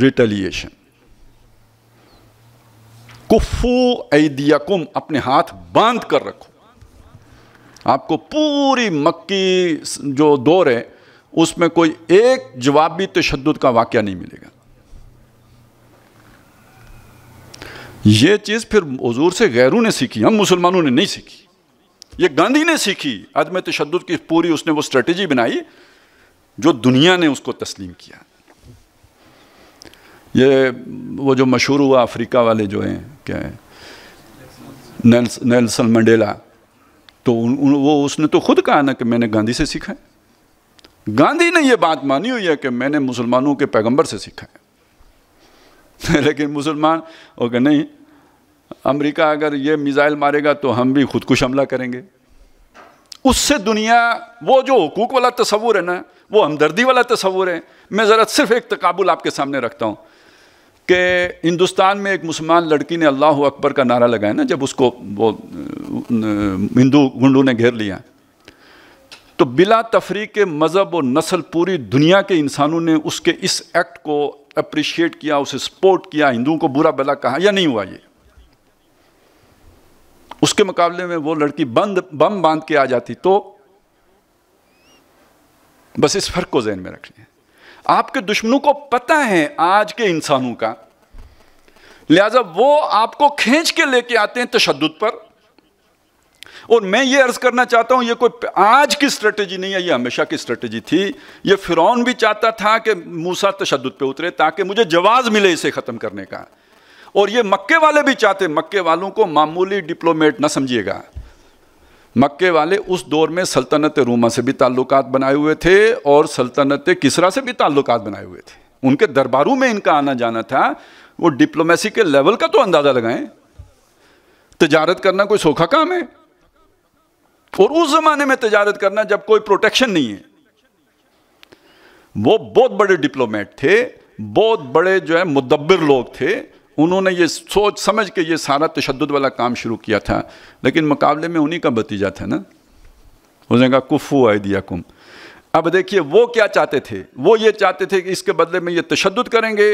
रिटेलिएशन कुफू ऐदियाकुम अपने हाथ बांध कर रखो आपको पूरी मक्की जो दौर है उसमें कोई एक जवाबी तशद का वाक्य नहीं मिलेगा यह चीज़ फिर हजूर से गैरू ने सीखी हम मुसलमानों ने नहीं सीखी ये गांधी ने सीखी अदम तशद की पूरी उसने वो स्ट्रेटेजी बनाई जो दुनिया ने उसको तस्लीम किया ये वो जो मशहूर हुआ अफ्रीका वाले जो हैं क्या है नेल्सन मंडेला तो उन, उन, वो उसने तो खुद कहा ना कि मैंने गांधी से सीखा है गांधी ने ये बात मानी हुई है कि मैंने मुसलमानों के पैगंबर से सीखा है लेकिन मुसलमान ओके नहीं अमेरिका अगर ये मिज़ाइल मारेगा तो हम भी खुदकुश हमला करेंगे उससे दुनिया वो जो हकूक वाला तस्वूर है ना वो हमदर्दी वाला तस्वूर है मैं ज़रा सिर्फ एक तकबुल आपके सामने रखता हूँ कि हिंदुस्तान में एक मुसलमान लड़की ने अल्लाह अकबर का नारा लगाया ना जब उसको वो हिंदू गुंडों ने घेर लिया तो बिला तफरी के मज़हब और नस्ल पूरी दुनिया के इंसानों ने उसके इस एक्ट को अप्रिशिएट किया उसे सपोर्ट किया हिंदुओं को बुरा भला कहा या नहीं हुआ ये उसके मुकाबले में वो लड़की बंद बम बांध के आ जाती तो बस इस फर्क को जहन में रख लिया आपके दुश्मनों को पता है आज के इंसानों का लिहाजा वो आपको खींच के लेके आते हैं तशद पर और मैं ये अर्ज करना चाहता हूं ये कोई आज की स्ट्रेटजी नहीं है ये हमेशा की स्ट्रेटेजी थी ये फिरौन भी चाहता था कि मूसा तशद पे उतरे ताकि मुझे जवाब मिले इसे ख़त्म करने का और ये मक्के वाले भी चाहते मक्के वालों को मामूली डिप्लोमेट ना समझिएगा मक्के वाले उस दौर में सल्तनत रूमा से भी ताल्लुक बनाए हुए थे और सल्तनत किसरा से भी ताल्लुक बनाए हुए थे उनके दरबारों में इनका आना जाना था वो डिप्लोमेसी के लेवल का तो अंदाज़ा लगाएं तजारत करना कोई सौखा काम है और उस ज़माने में तजारत करना जब कोई प्रोटेक्शन नहीं है वो बहुत बड़े डिप्लोमेट थे बहुत बड़े जो है मुदब्बर लोग थे उन्होंने ये सोच समझ के ये सारा तशद वाला काम शुरू किया था लेकिन मुकाबले में उन्हीं का भतीजा था ना उसने कहा कुफू दिया कुम अब देखिए वो क्या चाहते थे वो ये चाहते थे कि इसके बदले में ये तशद करेंगे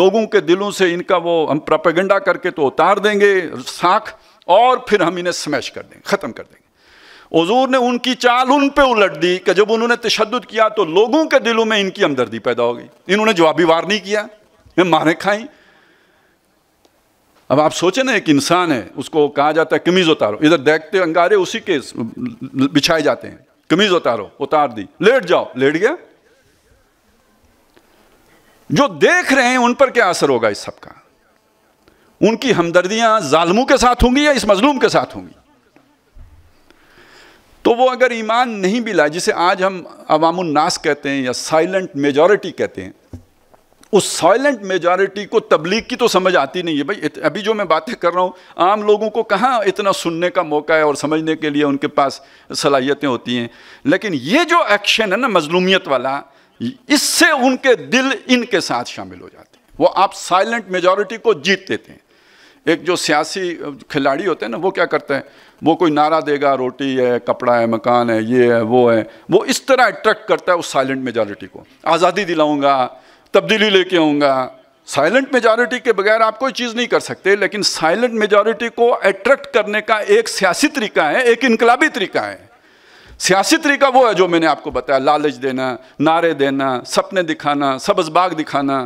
लोगों के दिलों से इनका वो हम प्रपगंडा करके तो उतार देंगे साख और फिर हम इन्हें स्मैश कर देंगे ख़त्म कर देंगे हजूर ने उनकी चाल उन पर उलट दी कि जब उन्होंने तशद किया तो लोगों के दिलों में इनकी हमदर्दी पैदा हो गई इन्होंने जवाबी वार नहीं किया मारें खाई अब आप सोचे ना एक इंसान है उसको कहा जाता है कमीज उतारो इधर देखते अंगारे उसी के बिछाए जाते हैं कमीज उतारो उतार दी लेट जाओ लेट गया जो देख रहे हैं उन पर क्या असर होगा इस सब का उनकी हमदर्दियां जालमू के साथ होंगी या इस मजलूम के साथ होंगी तो वो अगर ईमान नहीं भी लाए जिसे आज हम अवामुन्नास कहते हैं या साइलेंट मेजोरिटी कहते हैं उस साइलेंट मेजॉरिटी को तबलीग की तो समझ आती नहीं है भाई अभी जो मैं बातें कर रहा हूँ आम लोगों को कहाँ इतना सुनने का मौका है और समझने के लिए उनके पास सलाहियतें होती हैं लेकिन ये जो एक्शन है ना मजलूमियत वाला इससे उनके दिल इनके साथ शामिल हो जाते हैं वो आप साइलेंट मेजॉरिटी को जीत देते हैं एक जो सियासी खिलाड़ी होते हैं ना वो क्या करते हैं वो कोई नारा देगा रोटी है कपड़ा है मकान है ये है वो है वो इस तरह अट्रैक्ट करता है उस साइलेंट मेजॉरिटी को आज़ादी दिलाऊंगा तब्दीली लेके आऊँगा साइलेंट मेजॉरिटी के बगैर आप कोई चीज़ नहीं कर सकते लेकिन साइलेंट मेजॉरिटी को अट्रैक्ट करने का एक सियासी तरीका है एक इनकलाबी तरीका है सियासी तरीका वो है जो मैंने आपको बताया लालच देना नारे देना सपने दिखाना सब्ज बाग दिखाना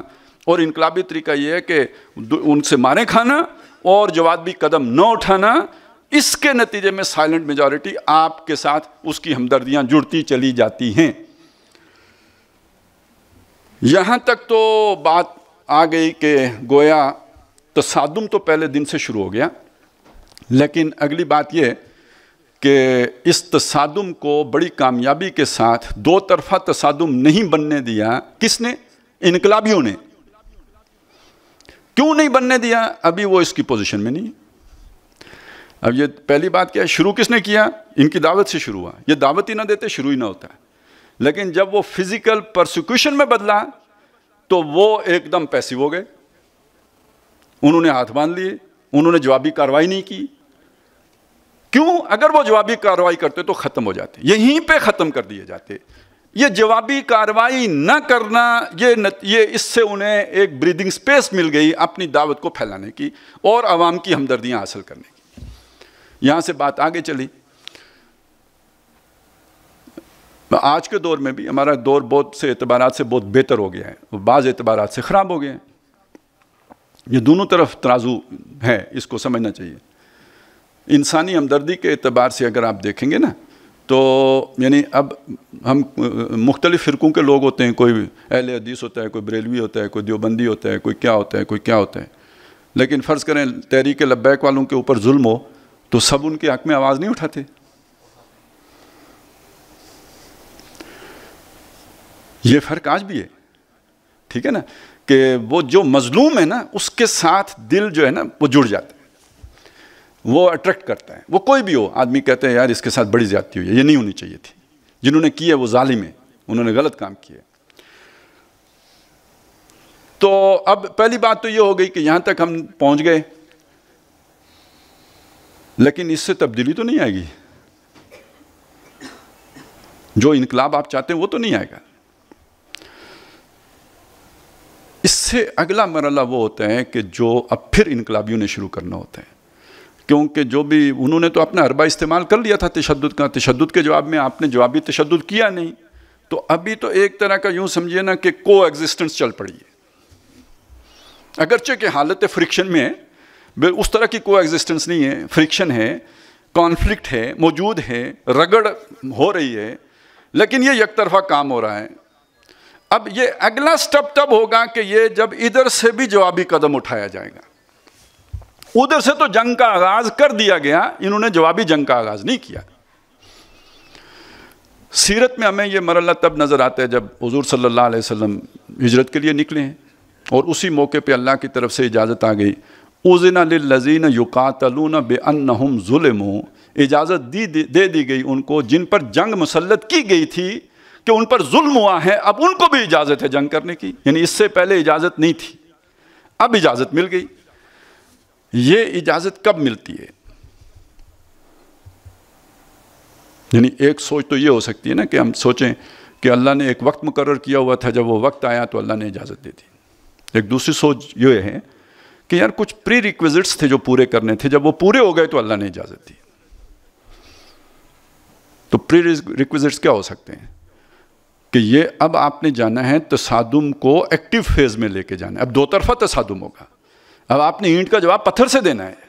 और इनकलाबी तरीका ये है कि उनसे मारे खाना और जवाबी कदम न उठाना इसके नतीजे में साइलेंट मेजॉरिटी आपके साथ उसकी हमदर्दियाँ जुड़ती चली जाती हैं यहाँ तक तो बात आ गई कि गोया तसादम तो, तो पहले दिन से शुरू हो गया लेकिन अगली बात यह कि इस तसादुम को बड़ी कामयाबी के साथ दो तरफा तसादुम नहीं बनने दिया किसने इनकलाबियों ने क्यों नहीं बनने दिया अभी वो इसकी पोजीशन में नहीं है अब ये पहली बात क्या है शुरू किसने किया इनकी दावत से शुरू हुआ ये दावत ही ना देते शुरू ही ना होता है लेकिन जब वो फिजिकल प्रोसिक्यूशन में बदला तो वो एकदम पैसिव हो गए उन्होंने हाथ बांध लिए उन्होंने जवाबी कार्रवाई नहीं की क्यों अगर वो जवाबी कार्रवाई करते तो ख़त्म हो जाते यहीं पे ख़त्म कर दिए जाते ये जवाबी कार्रवाई न करना ये न, ये इससे उन्हें एक ब्रीदिंग स्पेस मिल गई अपनी दावत को फैलाने की और आवाम की हमदर्दियाँ हासिल करने की यहाँ से बात आगे चली आज के दौर में भी हमारा दौर बहुत से अतबार से बहुत बेहतर हो गया है बाज़ एतबार से ख़राब हो गए हैं ये दोनों तरफ तराजू है इसको समझना चाहिए इंसानी हमदर्दी के अतबार से अगर आप देखेंगे ना तो यानी अब हम मुख्तलिफ़ फ़िरक़ों के लोग होते हैं कोई अहल हदीस होता है कोई बरेलवी होता है कोई देवबंदी होता है कोई क्या होता है कोई क्या होता है लेकिन फ़र्ज़ करें तहरीक लब्बैक वालों के ऊपर जुल्म हो तो सब उनके हक़ में आवाज़ नहीं उठाते ये फ़र्क आज भी है ठीक है ना कि वो जो मजलूम है ना उसके साथ दिल जो है ना वो जुड़ जाता है वो अट्रैक्ट करता है वो कोई भी हो आदमी कहते हैं यार इसके साथ बड़ी ज्यादती हुई है ये नहीं होनी चाहिए थी जिन्होंने की है वो जालिम है उन्होंने गलत काम किया तो अब पहली बात तो ये हो गई कि यहां तक हम पहुंच गए लेकिन इससे तब्दीली तो नहीं आएगी जो इनकलाब आप चाहते हैं वो तो नहीं आएगा इससे अगला मरला वो होते हैं कि जो अब फिर इनकलाबियों ने शुरू करना होता है क्योंकि जो भी उन्होंने तो अपना अरबा इस्तेमाल कर लिया था तशद का तशद के जवाब में आपने जवाबी तशद किया नहीं तो अभी तो एक तरह का यूँ समझिए ना कि को एग्जिस्टेंस चल पड़ी है अगरचे कि हालत फ्रिक्शन में है उस तरह की को एग्जिस्टेंस नहीं है फ्रिक्शन है कॉन्फ्लिक्ट है मौजूद है रगड़ हो रही है लेकिन ये एक तरफा काम हो रहा है अब ये अगला स्टेप तब होगा कि ये जब इधर से भी जवाबी कदम उठाया जाएगा उधर से तो जंग का आगाज कर दिया गया इन्होंने जवाबी जंग का आगाज नहीं किया सीरत में हमें ये मरला तब नज़र आता है जब हजूर सल्ला वसम हिजरत के लिए निकले हैं और उसी मौके पर अल्लाह की तरफ से इजाज़त आ गई उजना लजीन युकातलून बेअन हम जुलम इजाज़त दी दे दी गई उनको जिन पर जंग मुसलत की गई थी कि उन पर जुल्म हुआ है अब उनको भी इजाज़त है जंग करने की यानी इससे पहले इजाज़त नहीं थी अब इजाज़त मिल गई ये इजाज़त कब मिलती है यानी एक सोच तो ये हो सकती है ना कि हम सोचें कि अल्लाह ने एक वक्त मुकर किया हुआ था जब वो वक्त आया तो अल्लाह ने इजाज़त दे दी एक दूसरी सोच ये है कि यार कुछ प्री रिक्विजिट्स थे जो पूरे करने थे जब वो पूरे हो गए तो अल्लाह ने इजाज़त दी तो प्री रिक्विजिट्स क्या हो सकते हैं कि ये अब आपने जाना है तसादुम को एक्टिव फेज में लेके जाना है अब दो तरफा तसादुम होगा अब आपने ईंट का जवाब पत्थर से देना है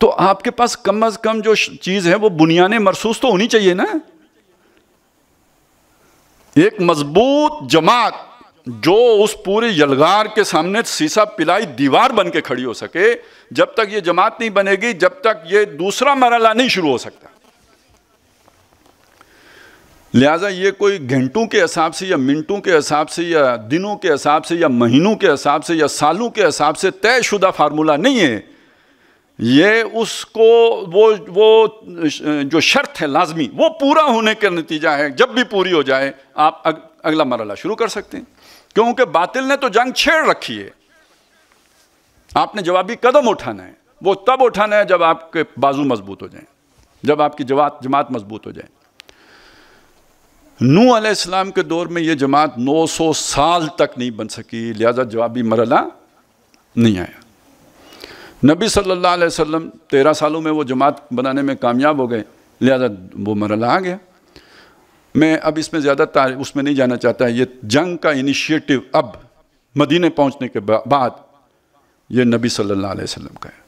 तो आपके पास कम अज कम जो चीज़ है वो बुनियाने मरसूस तो होनी चाहिए ना एक मजबूत जमात जो उस पूरे यलगार के सामने सीसा पिलाई दीवार बन के खड़ी हो सके जब तक ये जमात नहीं बनेगी जब तक ये दूसरा मरला नहीं शुरू हो सकता लिहाजा ये कोई घंटों के हिसाब से या मिनटों के हिसाब से या दिनों के हिसाब से या महीनों के हिसाब से या सालों के हिसाब से तयशुदा फार्मूला नहीं है ये उसको वो वो जो शर्त है लाजमी वो पूरा होने का नतीजा है जब भी पूरी हो जाए आप अग, अगला मरला शुरू कर सकते हैं क्योंकि बातिल ने तो जंग छेड़ रखी है आपने जवाबी कदम उठाना है वो तब उठाना है जब आपके बाजू मजबूत हो जाए जब आपकी जवाब जमात मजबूत हो जाए नू आलाम के दौर में ये जमात 900 साल तक नहीं बन सकी लिहाजा जवाबी मरला नहीं आया नबी सल्लल्लाहु अलैहि वसल्लम तेरह सालों में वो जमात बनाने में कामयाब हो गए लिहाजा वो मरला आ गया मैं अब इसमें ज़्यादा उसमें नहीं जाना चाहता ये जंग का इनिशिएटिव अब मदीने पहुंचने के बाद ये नबी सल्ला वसम का है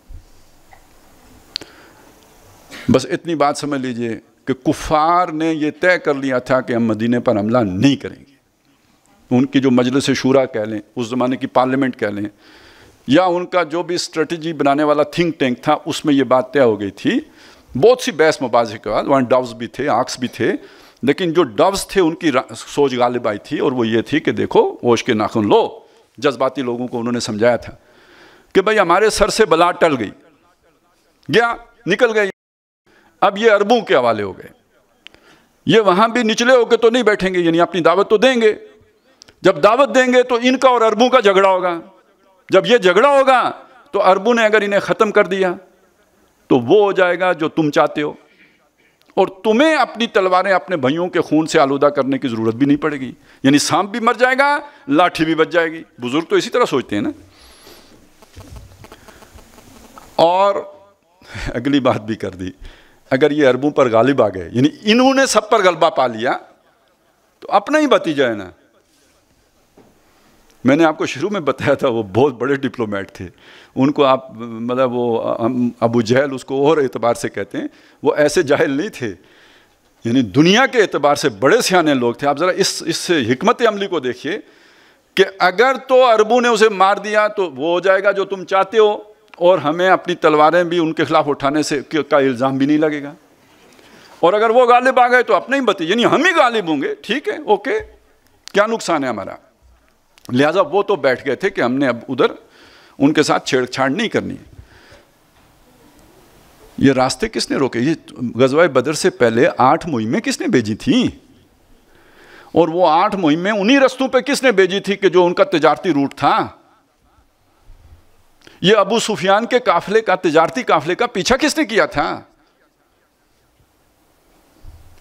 बस इतनी बात समझ लीजिए कि कुफार ने यह तय कर लिया था कि हम मदीने पर हमला नहीं करेंगे उनकी जो मजलिस शूरा कह लें उस ज़माने की पार्लियामेंट कह लें या उनका जो भी स्ट्रेटजी बनाने वाला थिंक टैंक था उसमें यह बात तय हो गई थी बहुत सी बहस मुबाजे के बाद वहाँ डव्स भी थे आक्स भी थे लेकिन जो डव्स थे उनकी सोच गालिब आई थी और वो ये थी कि देखो वोश के नाखून लो जज्बाती लोगों को उन्होंने समझाया था कि भाई हमारे सर से बला टल गई गया निकल गई अब ये अरबों के हवाले हो गए ये वहां भी निचले होकर तो नहीं बैठेंगे यानी अपनी दावत तो देंगे जब दावत देंगे तो इनका और अरबों का झगड़ा होगा जब ये झगड़ा होगा तो अरबों ने अगर इन्हें ख़त्म कर दिया तो वो हो जाएगा जो तुम चाहते हो और तुम्हें अपनी तलवारें अपने भाइयों के खून से आलूदा करने की ज़रूरत भी नहीं पड़ेगी यानी सांप भी मर जाएगा लाठी भी बच जाएगी बुज़ुर्ग तो इसी तरह सोचते हैं ना और अगली बात भी कर दी अगर ये अरबों पर गालिब आ गए यानी इन्होंने सब पर गलबा पा लिया तो अपना ही भतीजा है ना मैंने आपको शुरू में बताया था वो बहुत बड़े डिप्लोमेट थे उनको आप मतलब वो अबू जहल उसको और एतबार से कहते हैं वो ऐसे जाहिल नहीं थे यानी दुनिया के एतबार से बड़े सियाने लोग थे आप ज़रा इस इस हमत अमली को देखिए कि अगर तो अरबों ने उसे मार दिया तो वो हो जाएगा जो तुम चाहते हो और हमें अपनी तलवारें भी उनके खिलाफ उठाने से का इल्ज़ाम भी नहीं लगेगा और अगर वो गालिब आ गए तो अपने ही बतिए यानी हम ही गालिब होंगे ठीक है ओके क्या नुकसान है हमारा लिहाजा वो तो बैठ गए थे कि हमने अब उधर उनके साथ छेड़छाड़ नहीं करनी ये रास्ते किसने रोके ये गजवाए बदर से पहले आठ मुहिमें किसने भेजी थी और वो आठ मुहिमें उन्हीं रस्तों पे किसने भेजी थी कि जो उनका तजारती रूट था ये अबू सुफियान के काफले का तजारती काफले का पीछा किसने किया था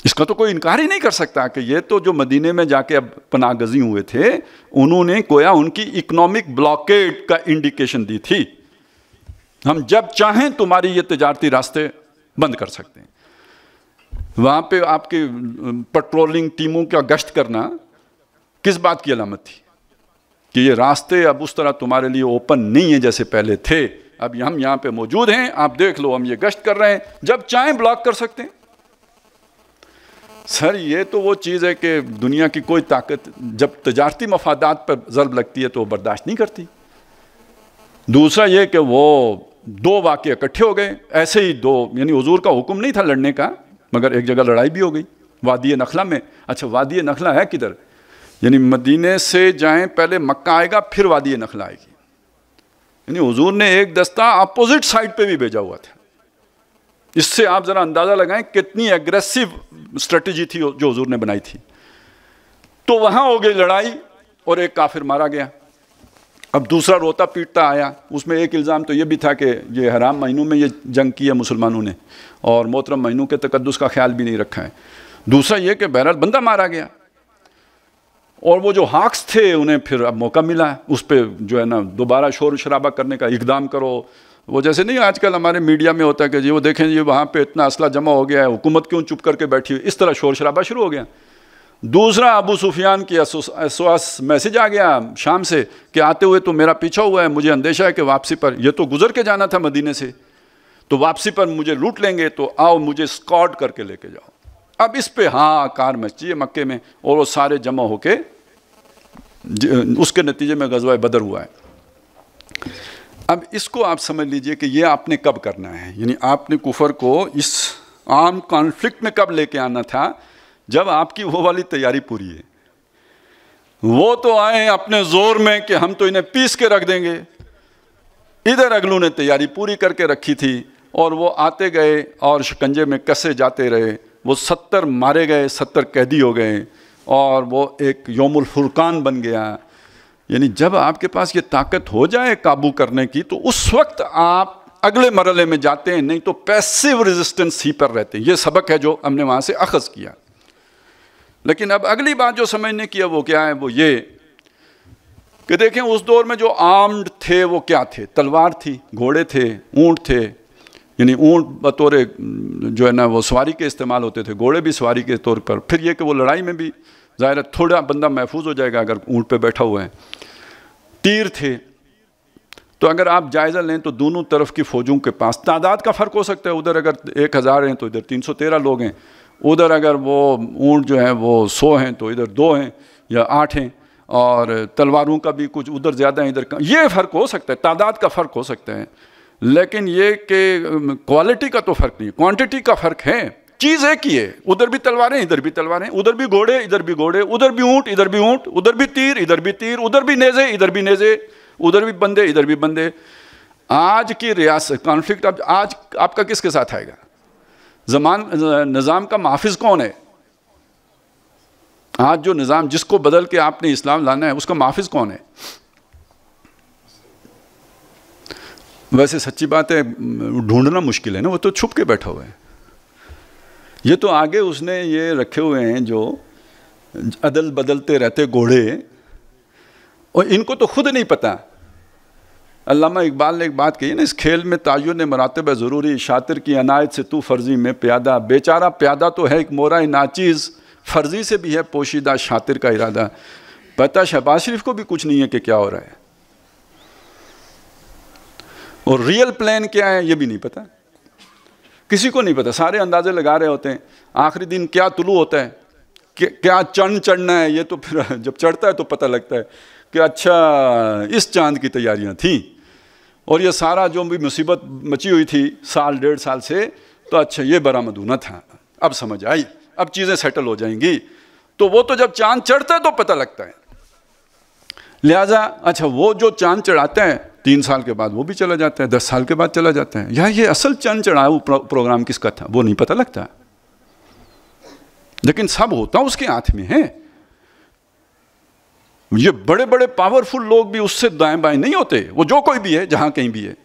इसका तो कोई इनकार ही नहीं कर सकता कि ये तो जो मदीने में जाके अब पनागजी हुए थे उन्होंने कोया उनकी इकोनॉमिक ब्लॉकेट का इंडिकेशन दी थी हम जब चाहें तुम्हारी ये तजारती रास्ते बंद कर सकते हैं वहां पे आपके पेट्रोलिंग टीमों का गश्त करना किस बात की अलामत थी कि ये रास्ते अब उस तरह तुम्हारे लिए ओपन नहीं है जैसे पहले थे अब हम यहां पे मौजूद हैं आप देख लो हम ये गश्त कर रहे हैं जब चाहें ब्लॉक कर सकते हैं सर ये तो वो चीज़ है कि दुनिया की कोई ताकत जब तजारती मफादात पर जरब लगती है तो वो बर्दाश्त नहीं करती दूसरा ये कि वो दो वाक्य इकट्ठे हो गए ऐसे ही दो यानी हजूर का हुक्म नहीं था लड़ने का मगर एक जगह लड़ाई भी हो गई वादी नखला में अच्छा वादी नखला है किधर यानी मदीने से जाएं पहले मक्का आएगा फिर वादी नखला आएगी यानी हजूर ने एक दस्ता अपोजिट साइड पे भी भेजा हुआ था इससे आप ज़रा अंदाज़ा लगाएं कितनी एग्रेसिव स्ट्रेटजी थी जो हजूर ने बनाई थी तो वहां हो गई लड़ाई और एक काफिर मारा गया अब दूसरा रोता पीटता आया उसमें एक इल्ज़ाम तो ये भी था कि ये हराम महीनों में ये जंग की है मुसलमानों ने और मोहतरम महीनों के तकदस का ख्याल भी नहीं रखा है दूसरा ये कि बहरहाल बंदा मारा गया और वो जो हाक्स थे उन्हें फिर अब मौका मिला उस पर जो है ना दोबारा शोर शराबा करने का इकदाम करो वो जैसे नहीं आजकल हमारे मीडिया में होता है कि जी वो देखें जी वहाँ पे इतना असला जमा हो गया है हुकूमत क्यों चुप करके बैठी हुई इस तरह शोर शराबा शुरू हो गया दूसरा अबू सुफियान की एसोस मैसेज आ गया शाम से कि आते हुए तो मेरा पीछा हुआ है मुझे अंदेशा है कि वापसी पर यह तो गुजर के जाना था मदीने से तो वापसी पर मुझे लूट लेंगे तो आओ मुझे स्कॉट करके लेके जाओ अब इस पे हाँ आकार मची है मक्के में और वो सारे जमा होके उसके नतीजे में गजवाए बदर हुआ है अब इसको आप समझ लीजिए कि ये आपने कब करना है यानी आपने कुफर को इस आम कॉन्फ्लिक्ट में कब लेके आना था जब आपकी वो वाली तैयारी पूरी है वो तो आए अपने जोर में कि हम तो इन्हें पीस के रख देंगे इधर अगलू ने तैयारी पूरी करके रखी थी और वो आते गए और शिकंजे में कसे जाते रहे वो सत्तर मारे गए सत्तर कैदी हो गए और वो एक योमुल फुरकान बन गया यानी जब आपके पास ये ताकत हो जाए काबू करने की तो उस वक्त आप अगले मरले में जाते हैं नहीं तो पैसिव रेजिस्टेंस ही पर रहते हैं ये सबक है जो हमने वहाँ से अखज़ किया लेकिन अब अगली बात जो समझने की है वो क्या है वो ये कि देखें उस दौर में जो आर्म्ड थे वो क्या थे तलवार थी घोड़े थे ऊँट थे यानी ऊँट बतौर जो है ना वो सवारी के इस्तेमाल होते थे घोड़े भी सवारी के तौर पर फिर ये कि वो लड़ाई में भी ज़ाहिर थोड़ा बंदा महफूज हो जाएगा अगर ऊँट पर बैठा हुआ है तीर थे तो अगर आप जायज़ा लें तो दोनों तरफ की फ़ौजों के पास तादाद का फ़र्क हो सकता है उधर अगर एक हज़ार हैं तो इधर तीन सौ तेरह लोग हैं उधर अगर वो ऊँट जो है वो सौ हैं तो इधर दो हैं या आठ हैं और तलवारों का भी कुछ उधर ज़्यादा हैं इधर कम ये फ़र्क हो सकता है तादाद का फ़र्क हो सकता है लेकिन ये कि क्वालिटी का तो फ़र्क नहीं क्वांटिटी का फ़र्क है चीज़ एक ही है उधर भी तलवारें इधर भी तलवारें उधर भी घोड़े इधर भी घोड़े उधर भी ऊंट इधर भी ऊंट उधर भी तीर इधर भी तीर उधर भी नेज़े इधर भी नेज़े उधर भी बंदे इधर भी बंदे आज की रियासत कॉन्फ्लिक्ट आज आपका किसके साथ आएगा जमान निज़ाम का माफिज कौन है आज जो निज़ाम जिसको बदल के आपने इस्लाम लाना है उसका माफिज कौन है वैसे सच्ची बात है ढूंढना मुश्किल है ना वो तो छुप के बैठा हुआ है ये तो आगे उसने ये रखे हुए हैं जो अदल बदलते रहते घोड़े और इनको तो खुद नहीं पता अल्लामा इकबाल ने एक बात कही ना इस खेल में ने मरातब ज़रूरी शातिर की अनायत से तू फर्जी में प्यादा बेचारा प्यादा तो है एक मोरा नाचीज़ फर्जी से भी है पोशीदा शातिर का इरादा पता शहबाज शरीफ को भी कुछ नहीं है कि क्या हो रहा है और रियल प्लान क्या है ये भी नहीं पता किसी को नहीं पता सारे अंदाजे लगा रहे होते हैं आखिरी दिन क्या तुलू होता है क्या चंद चढ़ना है ये तो फिर जब चढ़ता है तो पता लगता है कि अच्छा इस चांद की तैयारियां थीं और ये सारा जो भी मुसीबत मची हुई थी साल डेढ़ साल से तो अच्छा ये बरामद होना था अब समझ आई अब चीज़ें सेटल हो जाएंगी तो वो तो जब चांद चढ़ता है तो पता लगता है लिहाजा अच्छा वो जो चांद चढ़ाते हैं तीन साल के बाद वो भी चला जाता है दस साल के बाद चला जाता है या ये असल चांद चढ़ाव प्रो, प्रोग्राम किसका था वो नहीं पता लगता लेकिन सब होता उसके हाथ में है ये बड़े बड़े पावरफुल लोग भी उससे दाएं बाएं नहीं होते वो जो कोई भी है जहां कहीं भी है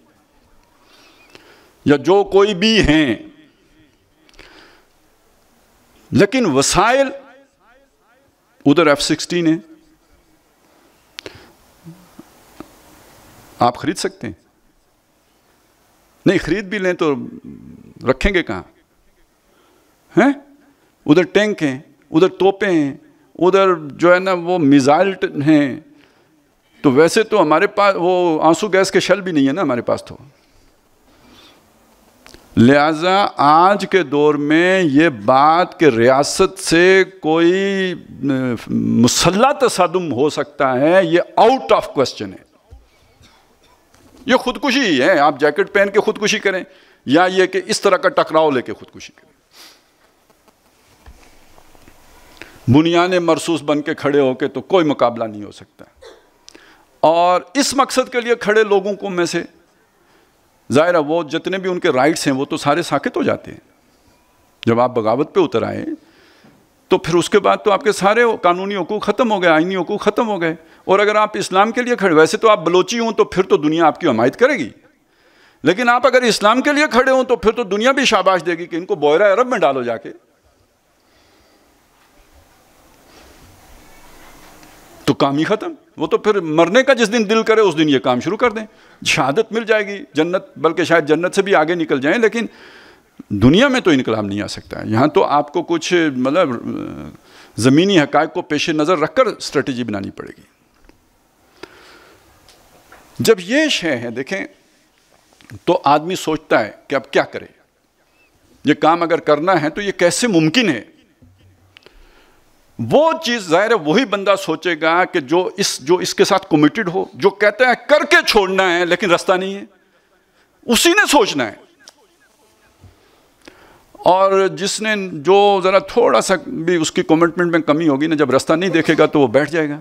या जो कोई भी हैं लेकिन वसाइल उधर एफ सिक्सटीन है आप खरीद सकते हैं नहीं खरीद भी लें तो रखेंगे कहाँ हैं उधर टैंक हैं उधर तोपे हैं उधर जो है ना वो मिज़ाइल हैं तो वैसे तो हमारे पास वो आंसू गैस के शल भी नहीं है ना हमारे पास तो लिहाजा आज के दौर में ये बात कि रियासत से कोई मुसल्ला तसादम हो सकता है ये आउट ऑफ क्वेश्चन है ये खुदकुशी ही है आप जैकेट पहन के खुदकुशी करें या ये कि इस तरह का टकराव लेके खुदकुशी करें बुनियाने मरसूस बन के खड़े होके तो कोई मुकाबला नहीं हो सकता और इस मकसद के लिए खड़े लोगों को में से ज़ाहिर वो जितने भी उनके राइट्स हैं वो तो सारे साखित हो जाते हैं जब आप बगावत पे उतर आए तो फिर उसके बाद तो आपके सारे कानूनी हकूक ख़त्म हो गए आइनी हकूक ख़त्म हो गए और अगर आप इस्लाम के लिए खड़े वैसे तो आप बलोची हों तो फिर तो दुनिया आपकी हमायत करेगी लेकिन आप अगर इस्लाम के लिए खड़े हों तो फिर तो दुनिया भी शाबाश देगी कि इनको बोयरा अरब में डालो जाके तो काम ही ख़त्म वो तो फिर मरने का जिस दिन दिल करे उस दिन ये काम शुरू कर दें शहादत मिल जाएगी जन्नत बल्कि शायद जन्नत से भी आगे निकल जाए लेकिन दुनिया में तो इनकलाब नहीं आ सकता है यहाँ तो आपको कुछ मतलब ज़मीनी हक़ को पेश नज़र रख कर स्ट्रेटी बनानी पड़ेगी जब ये शय है देखें तो आदमी सोचता है कि अब क्या करे ये काम अगर करना है तो ये कैसे मुमकिन है वो चीज़ ज़ाहिर वही बंदा सोचेगा कि जो इस जो इसके साथ कमिटेड हो जो कहता है करके छोड़ना है लेकिन रास्ता नहीं है उसी ने सोचना है और जिसने जो ज़रा थोड़ा सा भी उसकी कमिटमेंट में कमी होगी ना जब रास्ता नहीं देखेगा तो वो बैठ जाएगा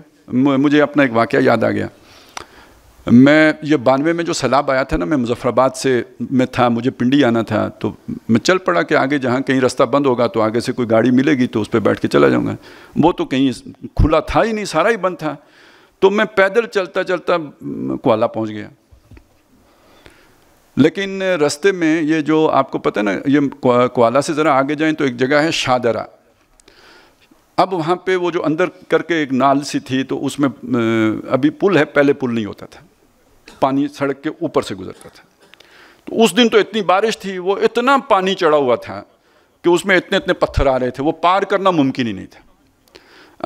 मुझे अपना एक वाक्य याद आ गया मैं ये बानवे में जो सैलाब आया था ना मैं मुजफ्फराबाद से मैं था मुझे पिंडी आना था तो मैं चल पड़ा कि आगे जहाँ कहीं रास्ता बंद होगा तो आगे से कोई गाड़ी मिलेगी तो उस पर बैठ के चला जाऊँगा वो तो कहीं खुला था ही नहीं सारा ही बंद था तो मैं पैदल चलता चलता कोला पहुँच गया लेकिन रास्ते में ये जो आपको पता है ना ये कोला से ज़रा आगे जाएँ तो एक जगह है शाहदरा अब वहाँ पे वो जो अंदर करके एक नाल सी थी तो उसमें अभी पुल है पहले पुल नहीं होता था पानी सड़क के ऊपर से गुजरता था तो उस दिन तो इतनी बारिश थी वो इतना पानी चढ़ा हुआ था कि उसमें इतने इतने पत्थर आ रहे थे वो पार करना मुमकिन ही नहीं था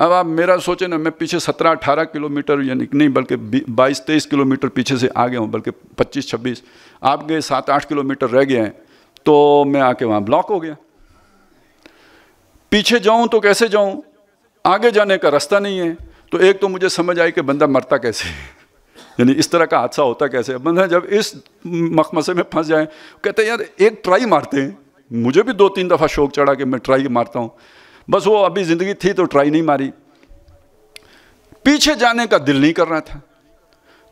अब आप मेरा सोचें ना मैं पीछे सत्रह अठारह किलोमीटर यानी नहीं बल्कि बाईस तेईस किलोमीटर पीछे से आ गया हूँ बल्कि पच्चीस छब्बीस आप गए सात आठ किलोमीटर रह गए हैं तो मैं आके वहाँ ब्लॉक हो गया पीछे जाऊँ तो कैसे जाऊँ आगे जाने का रास्ता नहीं है तो एक तो मुझे समझ आई कि बंदा मरता कैसे है यानी इस तरह का हादसा होता कैसे मतलब जब इस मखमसे में फंस जाए कहते हैं यार एक ट्राई मारते हैं मुझे भी दो तीन दफ़ा शौक चढ़ा कि मैं ट्राई मारता हूँ बस वो अभी ज़िंदगी थी तो ट्राई नहीं मारी पीछे जाने का दिल नहीं कर रहा था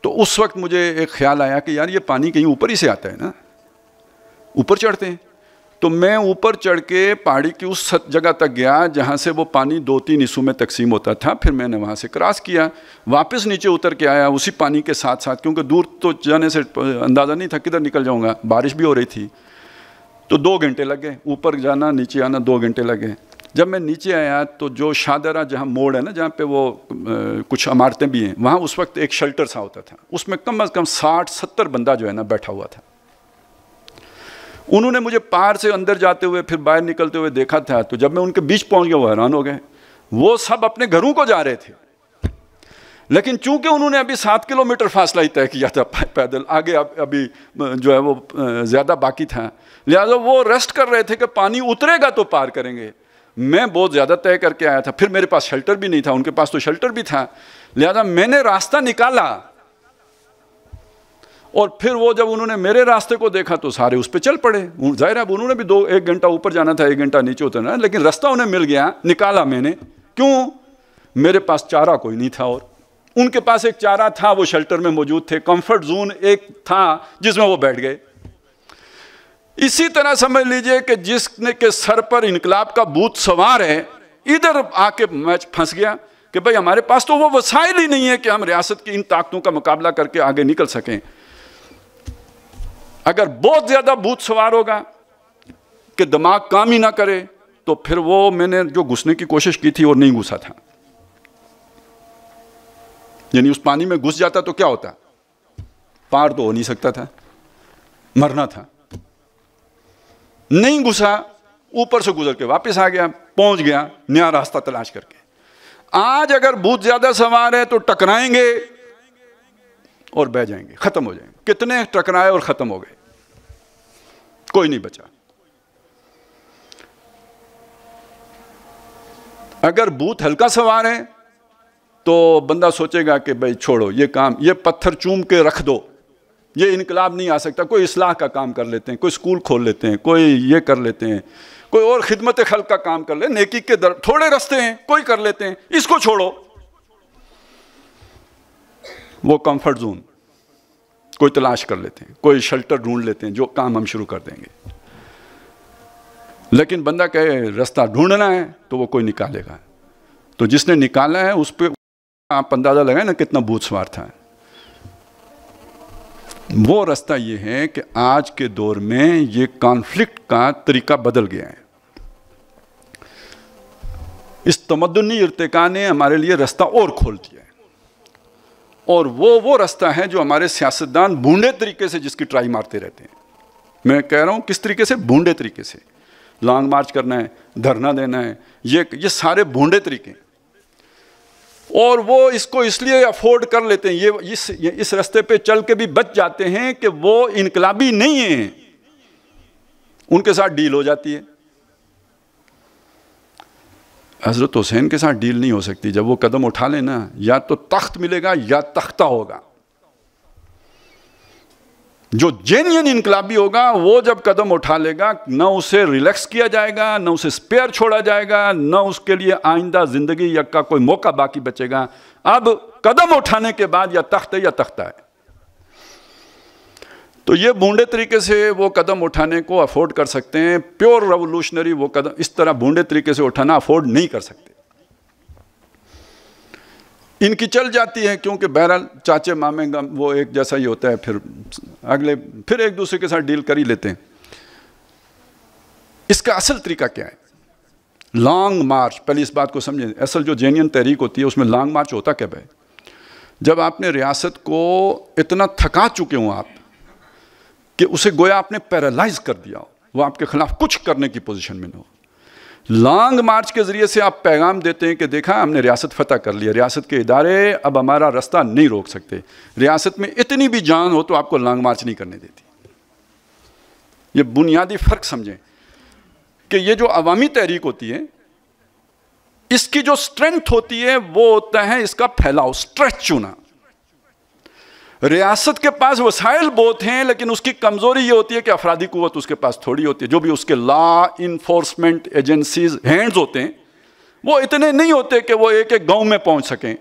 तो उस वक्त मुझे एक ख्याल आया कि यार ये पानी कहीं ऊपर ही से आता है ना ऊपर चढ़ते हैं तो मैं ऊपर चढ़ के पहाड़ी की उस जगह तक गया जहाँ से वो पानी दो तीन हिस्सों में तकसीम होता था फिर मैंने वहाँ से क्रॉस किया वापस नीचे उतर के आया उसी पानी के साथ साथ क्योंकि दूर तो जाने से अंदाज़ा नहीं था किधर निकल जाऊँगा बारिश भी हो रही थी तो दो घंटे लगे ऊपर जाना नीचे आना दो घंटे लगे जब मैं नीचे आया तो जो शादरा जहाँ मोड़ है ना जहाँ पे वो आ, कुछ इमारतें भी हैं वहाँ उस वक्त एक शेल्टर सा होता था उसमें कम अज़ कम साठ सत्तर बंदा जो है ना बैठा हुआ था उन्होंने मुझे पार से अंदर जाते हुए फिर बाहर निकलते हुए देखा था तो जब मैं उनके बीच पहुंच गया वो हैरान हो गए वो सब अपने घरों को जा रहे थे लेकिन चूंकि उन्होंने अभी सात किलोमीटर फासला ही तय किया था पैदल आगे अभी जो है वो ज़्यादा बाकी था लिहाजा वो रेस्ट कर रहे थे कि पानी उतरेगा तो पार करेंगे मैं बहुत ज़्यादा तय करके आया था फिर मेरे पास शेल्टर भी नहीं था उनके पास तो शेल्टर भी था लिहाजा मैंने रास्ता निकाला और फिर वो जब उन्होंने मेरे रास्ते को देखा तो सारे उस पर चल पड़े जाहिर है उन्होंने भी दो एक घंटा ऊपर जाना था एक घंटा नीचे उतरना लेकिन रास्ता उन्हें मिल गया निकाला मैंने क्यों मेरे पास चारा कोई नहीं था और उनके पास एक चारा था वो शेल्टर में मौजूद थे कंफर्ट जोन एक था जिसमें वो बैठ गए इसी तरह समझ लीजिए कि जिसने के सर पर इनकलाब का बूथ सवार है इधर आके मैच फंस गया कि भाई हमारे पास तो वो वसाइल ही नहीं है कि हम रियासत की इन ताकतों का मुकाबला करके आगे निकल सकें अगर बहुत ज़्यादा भूत सवार होगा कि दिमाग काम ही ना करे तो फिर वो मैंने जो घुसने की कोशिश की थी वो नहीं घुसा था यानी उस पानी में घुस जाता तो क्या होता पार तो हो नहीं सकता था मरना था नहीं घुसा ऊपर से गुजर के वापस आ गया पहुंच गया नया रास्ता तलाश करके आज अगर भूत ज्यादा सवार है तो टकराएंगे और बह जाएंगे खत्म हो जाएंगे कितने टकराए और खत्म हो गए कोई नहीं बचा अगर बूथ हल्का सवार है तो बंदा सोचेगा कि भाई छोड़ो ये काम ये पत्थर चूम के रख दो ये इनकलाब नहीं आ सकता कोई इसलाह का काम कर लेते हैं कोई स्कूल खोल लेते हैं कोई ये कर लेते हैं कोई और खिदमत खल का काम कर ले नेकी के दर थोड़े रस्ते हैं कोई कर लेते हैं इसको छोड़ो वो कंफर्ट जोन कोई तलाश कर लेते हैं कोई शेल्टर ढूंढ लेते हैं जो काम हम शुरू कर देंगे लेकिन बंदा कहे रास्ता ढूंढना है तो वो कोई निकालेगा तो जिसने निकाला है उस पर आप अंदाज़ा लगाए ना कितना भूत स्वार था वो रास्ता ये है कि आज के दौर में ये कॉन्फ्लिक्ट का तरीका बदल गया है इस तमदनी इरतका ने हमारे लिए रास्ता और खोल दिया और वो वो रास्ता है जो हमारे सियासतदान भूडे तरीके से जिसकी ट्राई मारते रहते हैं मैं कह रहा हूँ किस तरीके से भूडे तरीके से लॉन्ग मार्च करना है धरना देना है ये ये सारे भूडे तरीके और वो इसको इसलिए अफोर्ड कर लेते हैं ये इस ये इस रास्ते पे चल के भी बच जाते हैं कि वो इनकलाबी नहीं है उनके साथ डील हो जाती है हज़रत हुसैन के साथ डील नहीं हो सकती जब वो कदम उठा लेना या तो तख्त मिलेगा या तख्ता होगा जो जेन्यन इनकलाबी होगा वो जब कदम उठा लेगा न उसे रिलैक्स किया जाएगा न उसे स्पेयर छोड़ा जाएगा न उसके लिए आइंदा ज़िंदगी या का कोई मौका बाकी बचेगा अब कदम उठाने के बाद या तख्त है या तख्ता है तो ये बूढ़े तरीके से वो कदम उठाने को अफोर्ड कर सकते हैं प्योर रेवोल्यूशनरी वो कदम इस तरह बूढ़े तरीके से उठाना अफोर्ड नहीं कर सकते इनकी चल जाती है क्योंकि बहरहाल चाचे मामे गम वो एक जैसा ही होता है फिर अगले फिर एक दूसरे के साथ डील कर ही लेते हैं इसका असल तरीका क्या है लॉन्ग मार्च पहले इस बात को समझें असल जो जेन्यन तहरीक होती है उसमें लॉन्ग मार्च होता क्या भाई जब आपने रियासत को इतना थका चुके हों आप कि उसे गोया आपने पैरालाइज कर दिया हो वह आपके खिलाफ कुछ करने की पोजिशन में न हो लॉन्ग मार्च के ज़रिए से आप पैगाम देते हैं कि देखा हमने रियासत फतह कर लिया रियासत के इदारे अब हमारा रास्ता नहीं रोक सकते रियासत में इतनी भी जान हो तो आपको लॉन्ग मार्च नहीं करने देती ये बुनियादी फ़र्क समझें कि ये जो अवामी तहरीक होती है इसकी जो स्ट्रेंथ होती है वो होता है इसका फैलाव स्ट्रेच चुना रियासत के पास वसाइल बहुत हैं लेकिन उसकी कमज़ोरी ये होती है कि अफराधी कुत उसके पास थोड़ी होती है जो भी उसके लॉ इन्फोर्समेंट एजेंसीज हैंड्स होते हैं वो इतने नहीं होते कि वो एक एक गांव में पहुंच सकें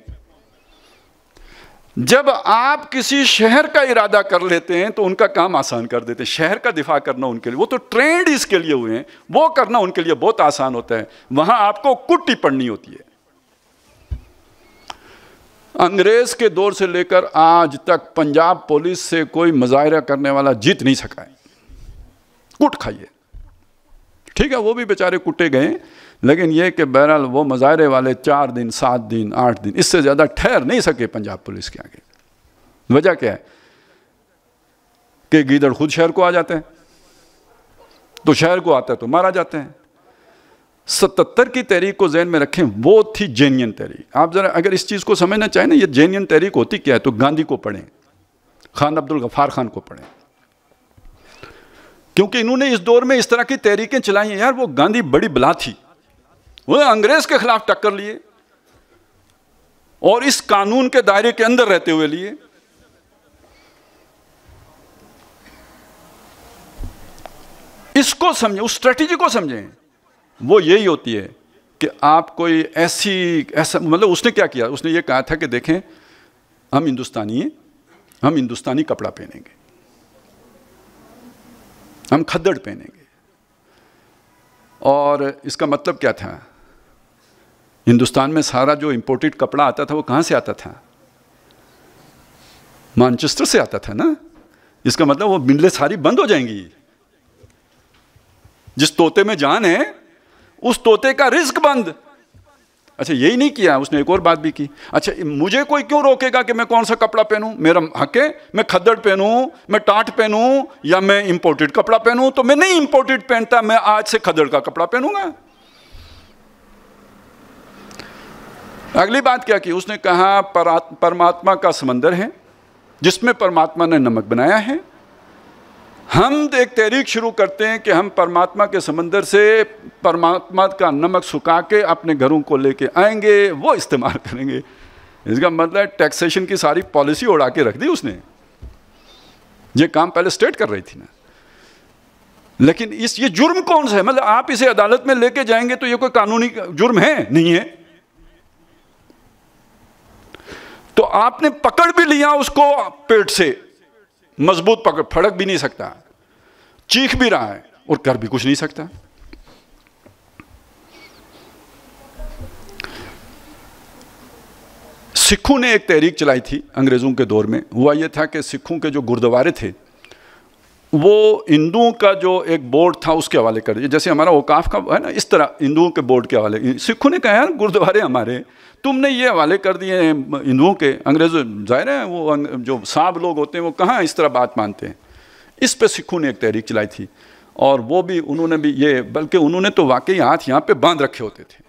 जब आप किसी शहर का इरादा कर लेते हैं तो उनका काम आसान कर देते हैं शहर का दिफा करना उनके लिए वो तो ट्रेंड इसके लिए हुए हैं वो करना उनके लिए बहुत आसान होता है वहाँ आपको कुट्टी पड़नी होती है अंग्रेज के दौर से लेकर आज तक पंजाब पुलिस से कोई मुजाहरा करने वाला जीत नहीं सका है कुट खाइए ठीक है वो भी बेचारे कुटे गए लेकिन ये कि बहरहाल वो मुजाहरे वाले चार दिन सात दिन आठ दिन इससे ज़्यादा ठहर नहीं सके पंजाब पुलिस के आगे वजह क्या है कि गीदड़ खुद शहर को आ जाते हैं तो शहर को आता है तो मारा जाते हैं सतर की तहरीक को जहन में रखें वो थी जेनियन तहरीक आप ज़रा अगर इस चीज़ को समझना चाहें ना ये जेनियन तहरीक होती क्या है तो गांधी को पढ़ें खान अब्दुल गफ़ार खान को पढ़ें क्योंकि इन्होंने इस दौर में इस तरह की तहरीकें चलाई हैं यार वो गांधी बड़ी बला थी वो अंग्रेज़ के ख़िलाफ़ टक्कर लिए और इस कानून के दायरे के अंदर रहते हुए लिए इसको समझें उस स्ट्रेटेजी को समझें वो यही होती है कि आप कोई ऐसी ऐसा मतलब उसने क्या किया उसने ये कहा था कि देखें हम हिंदुस्तानी हैं हम हिंदुस्तानी कपड़ा पहनेंगे हम खद्दड़ पहनेंगे और इसका मतलब क्या था हिंदुस्तान में सारा जो इम्पोर्टेड कपड़ा आता था वो कहाँ से आता था मानचेस्टर से आता था ना इसका मतलब वो मिले सारी बंद हो जाएंगी जिस तोते में जान है उस तोते का रिस्क बंद अच्छा यही नहीं किया उसने एक और बात भी की अच्छा मुझे कोई क्यों रोकेगा कि मैं कौन सा कपड़ा पहनू मेरा हक है मैं खद्दड़ पहनू मैं टाट पहनू या मैं इंपोर्टेड कपड़ा पहनूं तो मैं नहीं इंपोर्टेड पहनता मैं आज से खद्दड़ का कपड़ा पहनूंगा अगली बात क्या की उसने कहा परमात्मा का समंदर है जिसमें परमात्मा ने नमक बनाया है हम तो एक तहरीक शुरू करते हैं कि हम परमात्मा के समंदर से परमात्मा का नमक सुखा के अपने घरों को लेके आएंगे वो इस्तेमाल करेंगे इसका मतलब टैक्सेशन की सारी पॉलिसी उड़ा के रख दी उसने ये काम पहले स्टेट कर रही थी ना लेकिन इस ये जुर्म कौन सा है मतलब आप इसे अदालत में लेके जाएंगे तो ये कोई कानूनी जुर्म है नहीं है तो आपने पकड़ भी लिया उसको पेट से मजबूत पकड़ फड़क भी नहीं सकता चीख भी रहा है और कर भी कुछ नहीं सकता सिखों ने एक तहरीक चलाई थी अंग्रेज़ों के दौर में हुआ यह था कि सिखों के जो गुरुद्वारे थे वो हिंदुओं का जो एक बोर्ड था उसके हवाले कर दिया जैसे हमारा ओकाफ का है ना इस तरह हिंदुओं के बोर्ड के हवाले सिखों ने कहा यार गुरुद्वारे हमारे तुमने ये हवाले कर दिए हिंदुओं के अंग्रेजों जाहिर है वो जो साब लोग होते हैं वो कहाँ इस तरह बात मानते हैं इस पर सिखों ने एक तहरीक चलाई थी और वो भी उन्होंने भी ये बल्कि उन्होंने तो वाकई हाथ यहाँ पे बांध रखे होते थे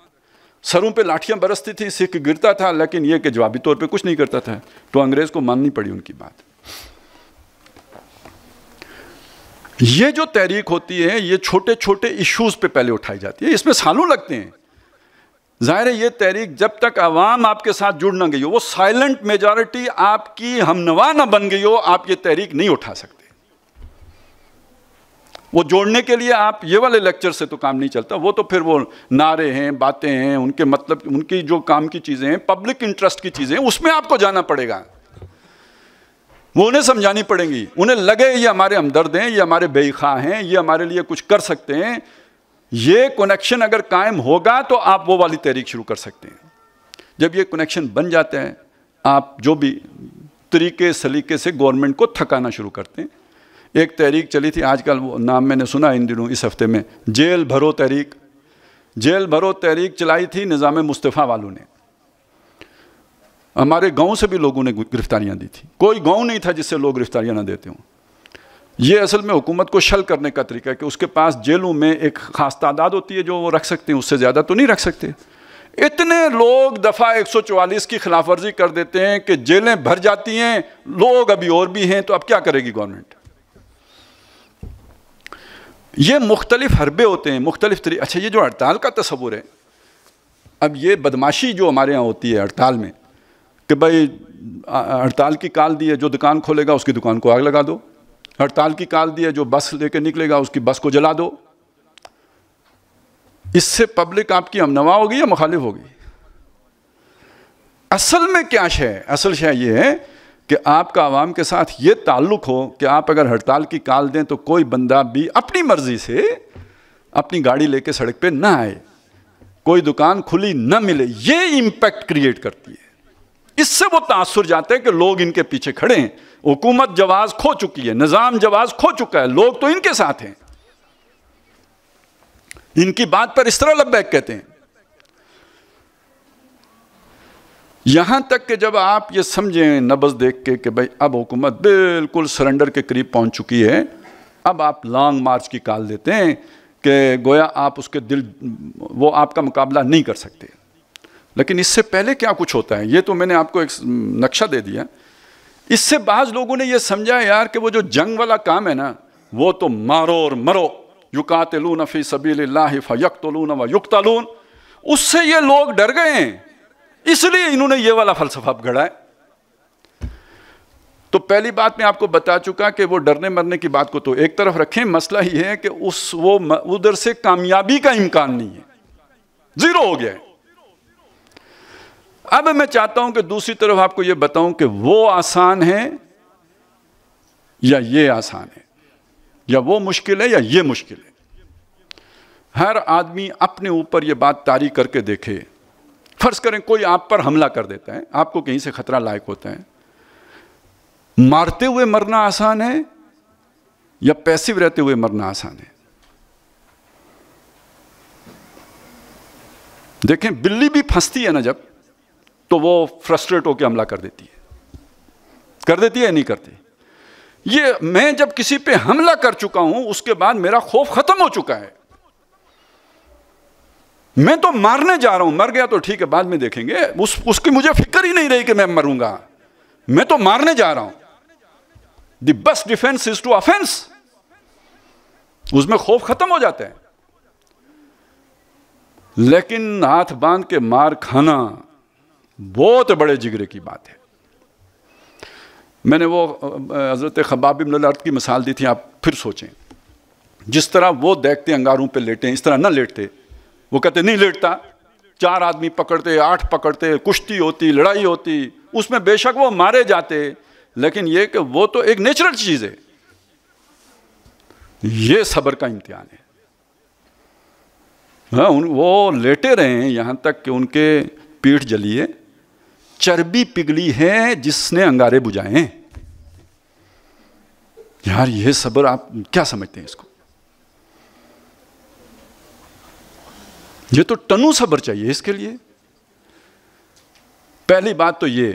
सरों पे लाठियाँ बरसती थी सिख गिरता था लेकिन ये कि जवाबी तौर पर कुछ नहीं करता था तो अंग्रेज़ को माननी पड़ी उनकी बात ये जो तहरीक होती है ये छोटे छोटे इश्यूज़ पे पहले उठाई जाती है इसमें सालों लगते हैं ज़ाहिर है ये तहरीक जब तक आवाम आपके साथ जुड़ ना गई हो वो साइलेंट मेजॉरिटी आपकी हमनवा ना बन गई हो आप ये तहरीक नहीं उठा सकते वो जोड़ने के लिए आप ये वाले लेक्चर से तो काम नहीं चलता वो तो फिर वो नारे हैं बातें हैं उनके मतलब उनकी जो काम की चीज़ें हैं पब्लिक इंटरेस्ट की चीज़ें हैं उसमें आपको जाना पड़ेगा वो उन्हें समझानी पड़ेंगी उन्हें लगे ये हमारे हमदर्द हैं ये हमारे बेखा हैं ये हमारे लिए कुछ कर सकते हैं ये कनेक्शन अगर कायम होगा तो आप वो वाली तहरीक शुरू कर सकते हैं जब ये कनेक्शन बन जाते हैं आप जो भी तरीके सलीके से गवर्नमेंट को थकाना शुरू करते हैं एक तहरीक चली थी आजकल वो नाम मैंने सुना इन दिनों इस हफ्ते में जेल भरो तहरीक जेल भरो तहरीक चलाई थी निज़ाम मुस्तफ़ा वालों ने हमारे गांव से भी लोगों ने गिरफ्तारियां दी थी कोई गांव नहीं था जिससे लोग गिरफ्तारियां ना देते हों ये असल में हुकूमत को शल करने का तरीका है कि उसके पास जेलों में एक ख़ास तादाद होती है जो वो रख सकते हैं उससे ज़्यादा तो नहीं रख सकते इतने लोग दफ़ा 144 की खिलाफ वर्जी कर देते हैं कि जेलें भर जाती हैं लोग अभी और भी हैं तो अब क्या करेगी गवर्नमेंट ये मुख्तलिफ हरबे होते हैं मुख्तलिफ तरी अच्छा ये जो हड़ताल का तस्वुर है अब ये बदमाशी जो हमारे यहाँ होती है हड़ताल में कि भाई हड़ताल की काल दी है जो दुकान खोलेगा उसकी दुकान को आग लगा दो हड़ताल की काल दी है जो बस लेके निकलेगा उसकी बस को जला दो इससे पब्लिक आपकी हमनवा होगी या मुखालिफ होगी असल में क्या शय असल शय ये है कि आपका आवाम के साथ ये ताल्लुक हो कि आप अगर हड़ताल की काल दें तो कोई बंदा भी अपनी मर्ज़ी से अपनी गाड़ी लेके सड़क पे ना आए कोई दुकान खुली ना मिले ये इम्पैक्ट क्रिएट करती है इससे वो तासुर जाते हैं कि लोग इनके पीछे खड़े हैं हुकूमत जवाज खो चुकी है निज़ाम जवाज खो चुका है लोग तो इनके साथ हैं इनकी बात पर इस तरह लब्बैक कहते हैं यहां तक कि जब आप ये समझें नबज देख के कि भाई अब हुकूमत बिल्कुल सरेंडर के करीब पहुंच चुकी है अब आप लॉन्ग मार्च की काल देते हैं कि गोया आप उसके दिल वो आपका मुकाबला नहीं कर सकते लेकिन इससे पहले क्या कुछ होता है ये तो मैंने आपको एक नक्शा दे दिया इससे बाज लोगों ने ये समझा यार कि वो जो जंग वाला काम है ना वो तो मारो और मरो युकातलून फी सबील फ़यकतलून व युक्तलून उससे ये लोग डर गए हैं इसलिए इन्होंने ये वाला फलसफा है तो पहली बात मैं आपको बता चुका कि वो डरने मरने की बात को तो एक तरफ रखें मसला ही है कि उस वो उधर से कामयाबी का इम्कान नहीं है ज़ीरो हो गया है अब मैं चाहता हूं कि दूसरी तरफ आपको यह बताऊं कि वो आसान है या ये आसान है या वो मुश्किल है या ये मुश्किल है हर आदमी अपने ऊपर यह बात तारी करके देखे फर्ज करें कोई आप पर हमला कर देता है आपको कहीं से खतरा लायक होता है मारते हुए मरना आसान है या पैसिव रहते हुए मरना आसान है देखें बिल्ली भी फंसती है ना जब तो वो फ्रस्ट्रेट होकर हमला कर देती है कर देती है नहीं करती ये मैं जब किसी पे हमला कर चुका हूं उसके बाद मेरा खौफ खत्म हो चुका है मैं तो मारने जा रहा हूं मर गया तो ठीक है बाद में देखेंगे उस उसकी मुझे फिक्र ही नहीं रही कि मैं मरूंगा मैं तो मारने जा रहा हूं the best defence is to offence उसमें खौफ खत्म हो जाते हैं लेकिन हाथ बांध के मार खाना बहुत तो बड़े जिगरे की बात है मैंने वो हज़रत खबाब अर्थ की मिसाल दी थी आप फिर सोचें जिस तरह वो देखते अंगारों पे लेटे इस तरह ना लेटते वो कहते नहीं लेटता चार आदमी पकड़ते आठ पकड़ते कुश्ती होती लड़ाई होती उसमें बेशक वो मारे जाते लेकिन ये कि वो तो एक नेचुरल चीज़ है ये सबर का इम्तिहान है हाँ उन वो लेटे रहे यहां तक कि उनके पीठ जलिए चर्बी पिघली है जिसने अंगारे बुझाए हैं यार ये सबर आप क्या समझते हैं इसको ये तो टनु सबर चाहिए इसके लिए पहली बात तो ये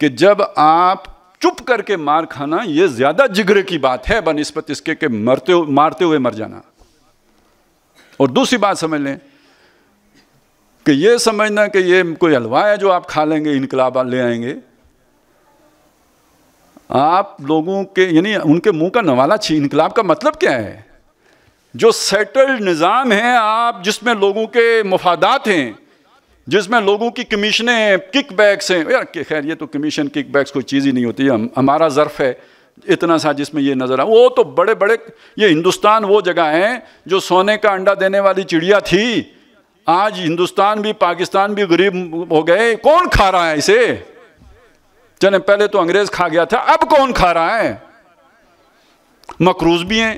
कि जब आप चुप करके मार खाना ये ज्यादा जिगरे की बात है बनस्पत इसके के मरते मारते हुए मर जाना और दूसरी बात समझ लें कि ये समझना कि ये कोई हलवा है जो आप खा लेंगे इनकलाब ले आएंगे आप लोगों के यानी उनके मुंह का नवाला छी इनकलाब का मतलब क्या है जो सेटल्ड निज़ाम है आप जिसमें लोगों के मफादात हैं जिसमें लोगों की कमीशनें हैं किक बैग्स हैं यार खैर ये तो कमीशन किक बैग्स कोई चीज़ ही नहीं होती हम हमारा ज़र्फ है इतना सा जिसमें ये नज़र आ वो तो बड़े बड़े ये हिंदुस्तान वो जगह हैं जो सोने का अंडा देने वाली चिड़िया थी आज हिंदुस्तान भी पाकिस्तान भी गरीब हो गए कौन खा रहा है इसे चले पहले तो अंग्रेज खा गया था अब कौन खा रहा है मकरूज भी हैं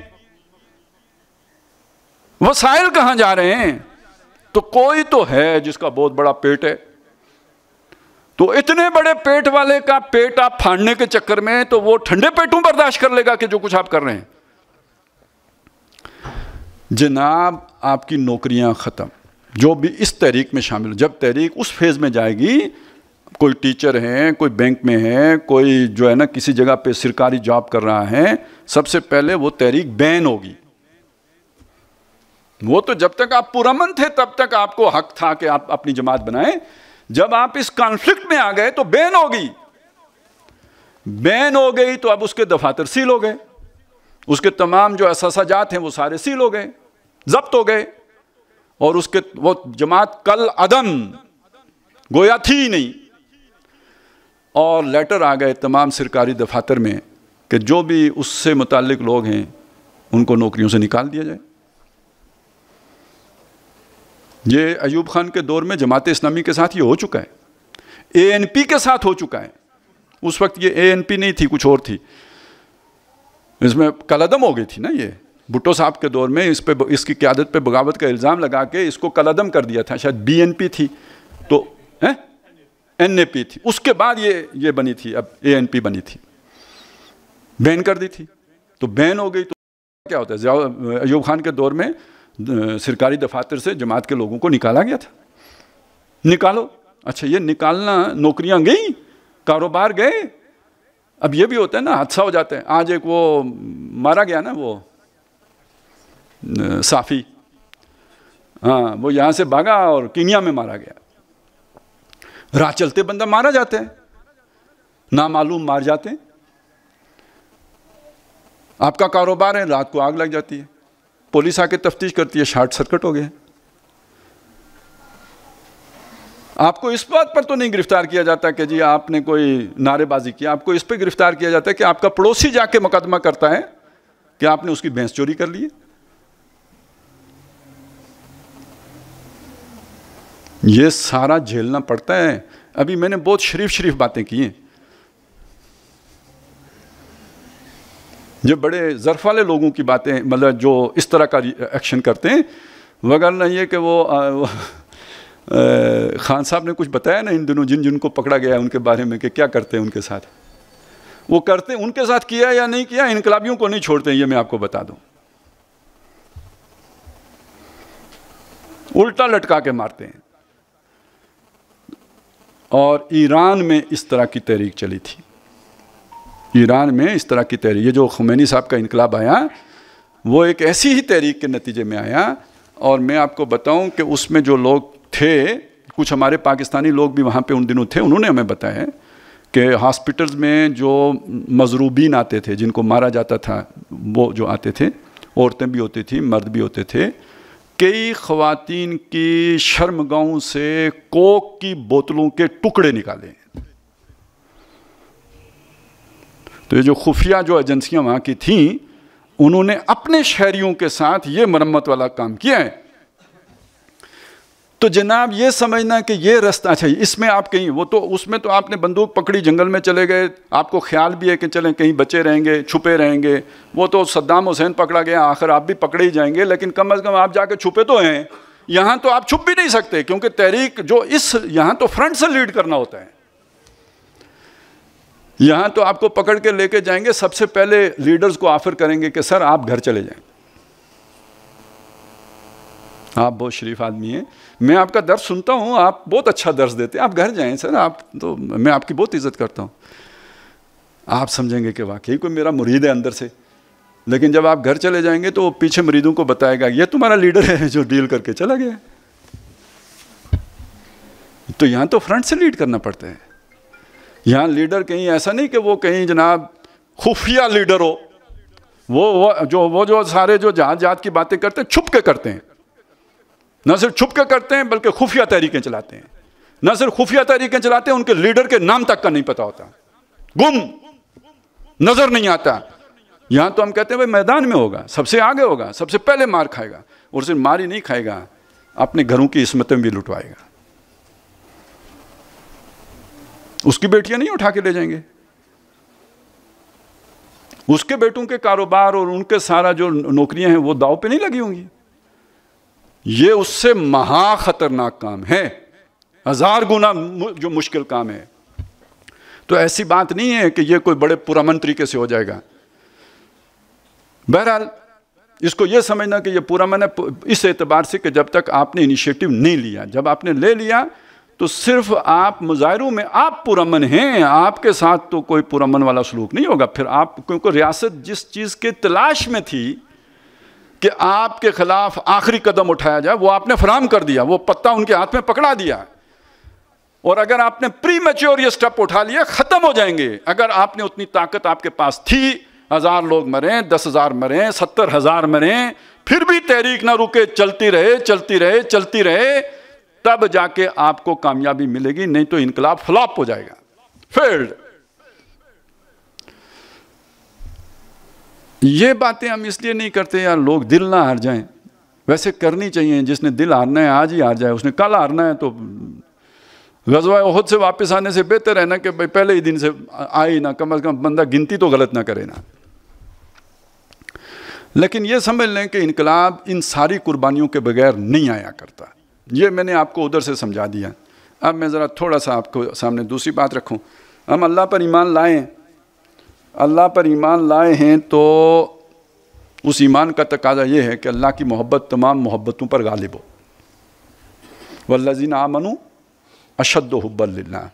वसाइल कहां जा रहे हैं तो कोई तो है जिसका बहुत बड़ा पेट है तो इतने बड़े पेट वाले का पेट आप फाड़ने के चक्कर में तो वो ठंडे पेटों बर्दाश्त कर लेगा कि जो कुछ आप कर रहे हैं जनाब आपकी नौकरियां खत्म जो भी इस तहरीक में शामिल जब तहरीक उस फेज़ में जाएगी कोई टीचर हैं कोई बैंक में है कोई जो है ना किसी जगह पे सरकारी जॉब कर रहा है सबसे पहले वो तहरीक बैन होगी वो तो जब तक आप पुरमन थे तब तक आपको हक था कि आप अपनी जमात बनाएं जब आप इस कॉन्फ्लिक्ट में आ गए तो बैन होगी बैन हो गई तो अब उसके दफातर सील हो गए उसके तमाम जो असाजात हैं वो सारे सील हो गए जब्त हो गए और उसके वो जमात कल अदम गोया थी नहीं और लेटर आ गए तमाम सरकारी दफातर में कि जो भी उससे मुतक लोग हैं उनको नौकरियों से निकाल दिया जाए ये अयूब खान के दौर में जमात इस्लामी के साथ ये हो चुका है एएनपी के साथ हो चुका है उस वक्त ये एएनपी नहीं थी कुछ और थी इसमें कलदम हो गई थी ना ये भुट्टो साहब के दौर में इस पर इसकी क्यादत पे बगावत का इल्ज़ाम लगा के इसको कलदम कर दिया था शायद बीएनपी थी तो हैं पी थी उसके बाद ये ये बनी थी अब पी बनी थी बैन कर दी थी तो बैन हो गई तो क्या होता है अयूब खान के दौर में सरकारी दफातर से जमात के लोगों को निकाला गया था निकालो अच्छा ये निकालना नौकरियां गई कारोबार गए अब ये भी होता है ना हादसा हो जाता है आज एक वो मारा गया ना वो साफ़ी हाँ वो यहाँ से भागा और कीनिया में मारा गया राह चलते बंदा मारा जाते हैं नामालूम मार जाते हैं आपका कारोबार है रात को आग लग जाती है पुलिस आके तफ्तीश करती है शॉर्ट सर्किट हो गया आपको इस बात पर तो नहीं गिरफ्तार किया जाता कि जी आपने कोई नारेबाजी किया आपको इस पर गिरफ्तार किया जाता है कि आपका पड़ोसी जाके मुकदमा करता है कि आपने उसकी भैंस चोरी कर ली है ये सारा झेलना पड़ता है अभी मैंने बहुत शरीफ शरीफ बातें की हैं जो बड़े जरफ वाले लोगों की बातें मतलब जो इस तरह का एक्शन करते हैं वगरना ये कि वो, आ, वो आ, खान साहब ने कुछ बताया ना इन दिनों जिन जिनको पकड़ा गया है उनके बारे में कि क्या करते हैं उनके साथ वो करते उनके साथ किया या नहीं किया इनकलाबियों को नहीं छोड़ते ये मैं आपको बता दूं उल्टा लटका के मारते हैं और ईरान में इस तरह की तहरीक चली थी ईरान में इस तरह की तहरीक ये जो खुमैनी साहब का इनकलाब आया वो एक ऐसी ही तहरीक के नतीजे में आया और मैं आपको बताऊं कि उसमें जो लोग थे कुछ हमारे पाकिस्तानी लोग भी वहाँ पे उन दिनों थे उन्होंने हमें बताया कि हॉस्पिटल्स में जो मजरूबीन आते थे जिनको मारा जाता था वो जो आते थे औरतें भी होती थी मर्द भी होते थे कई खातन की शर्मगाहों से कोक की बोतलों के टुकड़े निकाले तो ये जो खुफिया जो एजेंसियां वहां की थीं उन्होंने अपने शहरियों के साथ ये मरम्मत वाला काम किया है तो जनाब ये समझना कि ये रास्ता चाहिए अच्छा, इसमें आप कहीं वो तो उसमें तो आपने बंदूक पकड़ी जंगल में चले गए आपको ख्याल भी है कि चलें कहीं बचे रहेंगे छुपे रहेंगे वो तो सद्दाम हुसैन पकड़ा गया आखिर आप भी पकड़े ही जाएंगे लेकिन कम अज़ कम आप जाके छुपे तो हैं यहाँ तो आप छुप भी नहीं सकते क्योंकि तहरीक जो इस यहाँ तो फ्रंट से लीड करना होता है यहाँ तो आपको पकड़ के लेके जाएंगे सबसे पहले लीडर्स को ऑफर करेंगे कि सर आप घर चले जाएं आप बहुत शरीफ आदमी हैं मैं आपका दर्द सुनता हूँ आप बहुत अच्छा दर्द देते हैं आप घर जाएं सर आप तो मैं आपकी बहुत इज्जत करता हूँ आप समझेंगे कि वाकई कोई मेरा मुरीद है अंदर से लेकिन जब आप घर चले जाएंगे तो पीछे मुरीदों को बताएगा ये तुम्हारा लीडर है जो डील करके चला गया तो यहाँ तो फ्रंट से लीड करना पड़ता है यहाँ लीडर कहीं ऐसा नहीं कि वो कहीं जनाब खुफिया लीडर हो वो वो जो वो जो सारे जो जात जात की बातें करते हैं छुप के करते हैं न सिर्फ छुप के करते हैं बल्कि खुफिया तहरीकें चलाते हैं न सिर्फ खुफिया तहरीकें चलाते हैं उनके लीडर के नाम तक का नहीं पता होता गुम नजर नहीं आता यहां तो हम कहते हैं भाई मैदान में होगा सबसे आगे होगा सबसे पहले मार खाएगा और सिर्फ मार ही नहीं खाएगा अपने घरों की इसमतें भी लुटवाएगा उसकी बेटियां नहीं उठा के ले जाएंगे उसके बेटों के कारोबार और उनके सारा जो नौकरियां हैं वो दाव पे नहीं लगी होंगी ये उससे महा खतरनाक काम है हजार गुना जो मुश्किल काम है तो ऐसी बात नहीं है कि ये कोई बड़े पुरामन तरीके से हो जाएगा बहरहाल इसको ये समझना कि ये पुरामन है इस एतबार से कि जब तक आपने इनिशिएटिव नहीं लिया जब आपने ले लिया तो सिर्फ आप मुजाहरों में आप पुरमन हैं आपके साथ तो कोई पुरमन वाला सलूक नहीं होगा फिर आप क्योंकि रियासत जिस चीज़ के तलाश में थी कि आपके खिलाफ आखिरी कदम उठाया जाए वो आपने फराम कर दिया वो पत्ता उनके हाथ में पकड़ा दिया और अगर आपने प्री मेच्योर ये स्टेप उठा लिया ख़त्म हो जाएंगे अगर आपने उतनी ताकत आपके पास थी हज़ार लोग मरे दस हज़ार मरे सत्तर हज़ार मरे फिर भी तहरीक ना रुके चलती रहे चलती रहे चलती रहे तब जाके आपको कामयाबी मिलेगी नहीं तो इनकलाब फ्लॉप हो जाएगा फेल्ड ये बातें हम इसलिए नहीं करते यार लोग दिल ना हार जाएं वैसे करनी चाहिए जिसने दिल हारना है आज ही हार जाए उसने कल हारना है तो गजवा खुद से वापस आने से बेहतर है ना कि भाई पहले ही दिन से आए ना कम अज़ कम बंदा गिनती तो गलत ना करे ना लेकिन ये समझ लें कि इनकलाब इन सारी कुर्बानियों के बगैर नहीं आया करता ये मैंने आपको उधर से समझा दिया अब मैं ज़रा थोड़ा सा आपको सामने दूसरी बात रखूँ हम अल्लाह पर ईमान लाएँ अल्लाह पर ईमान लाए हैं तो उस ईमान का तकाजा ये है कि अल्लाह की मोहब्बत तमाम मोहब्बतों पर गालिब हो वल्लिन आमनु अशद हब्बल्ला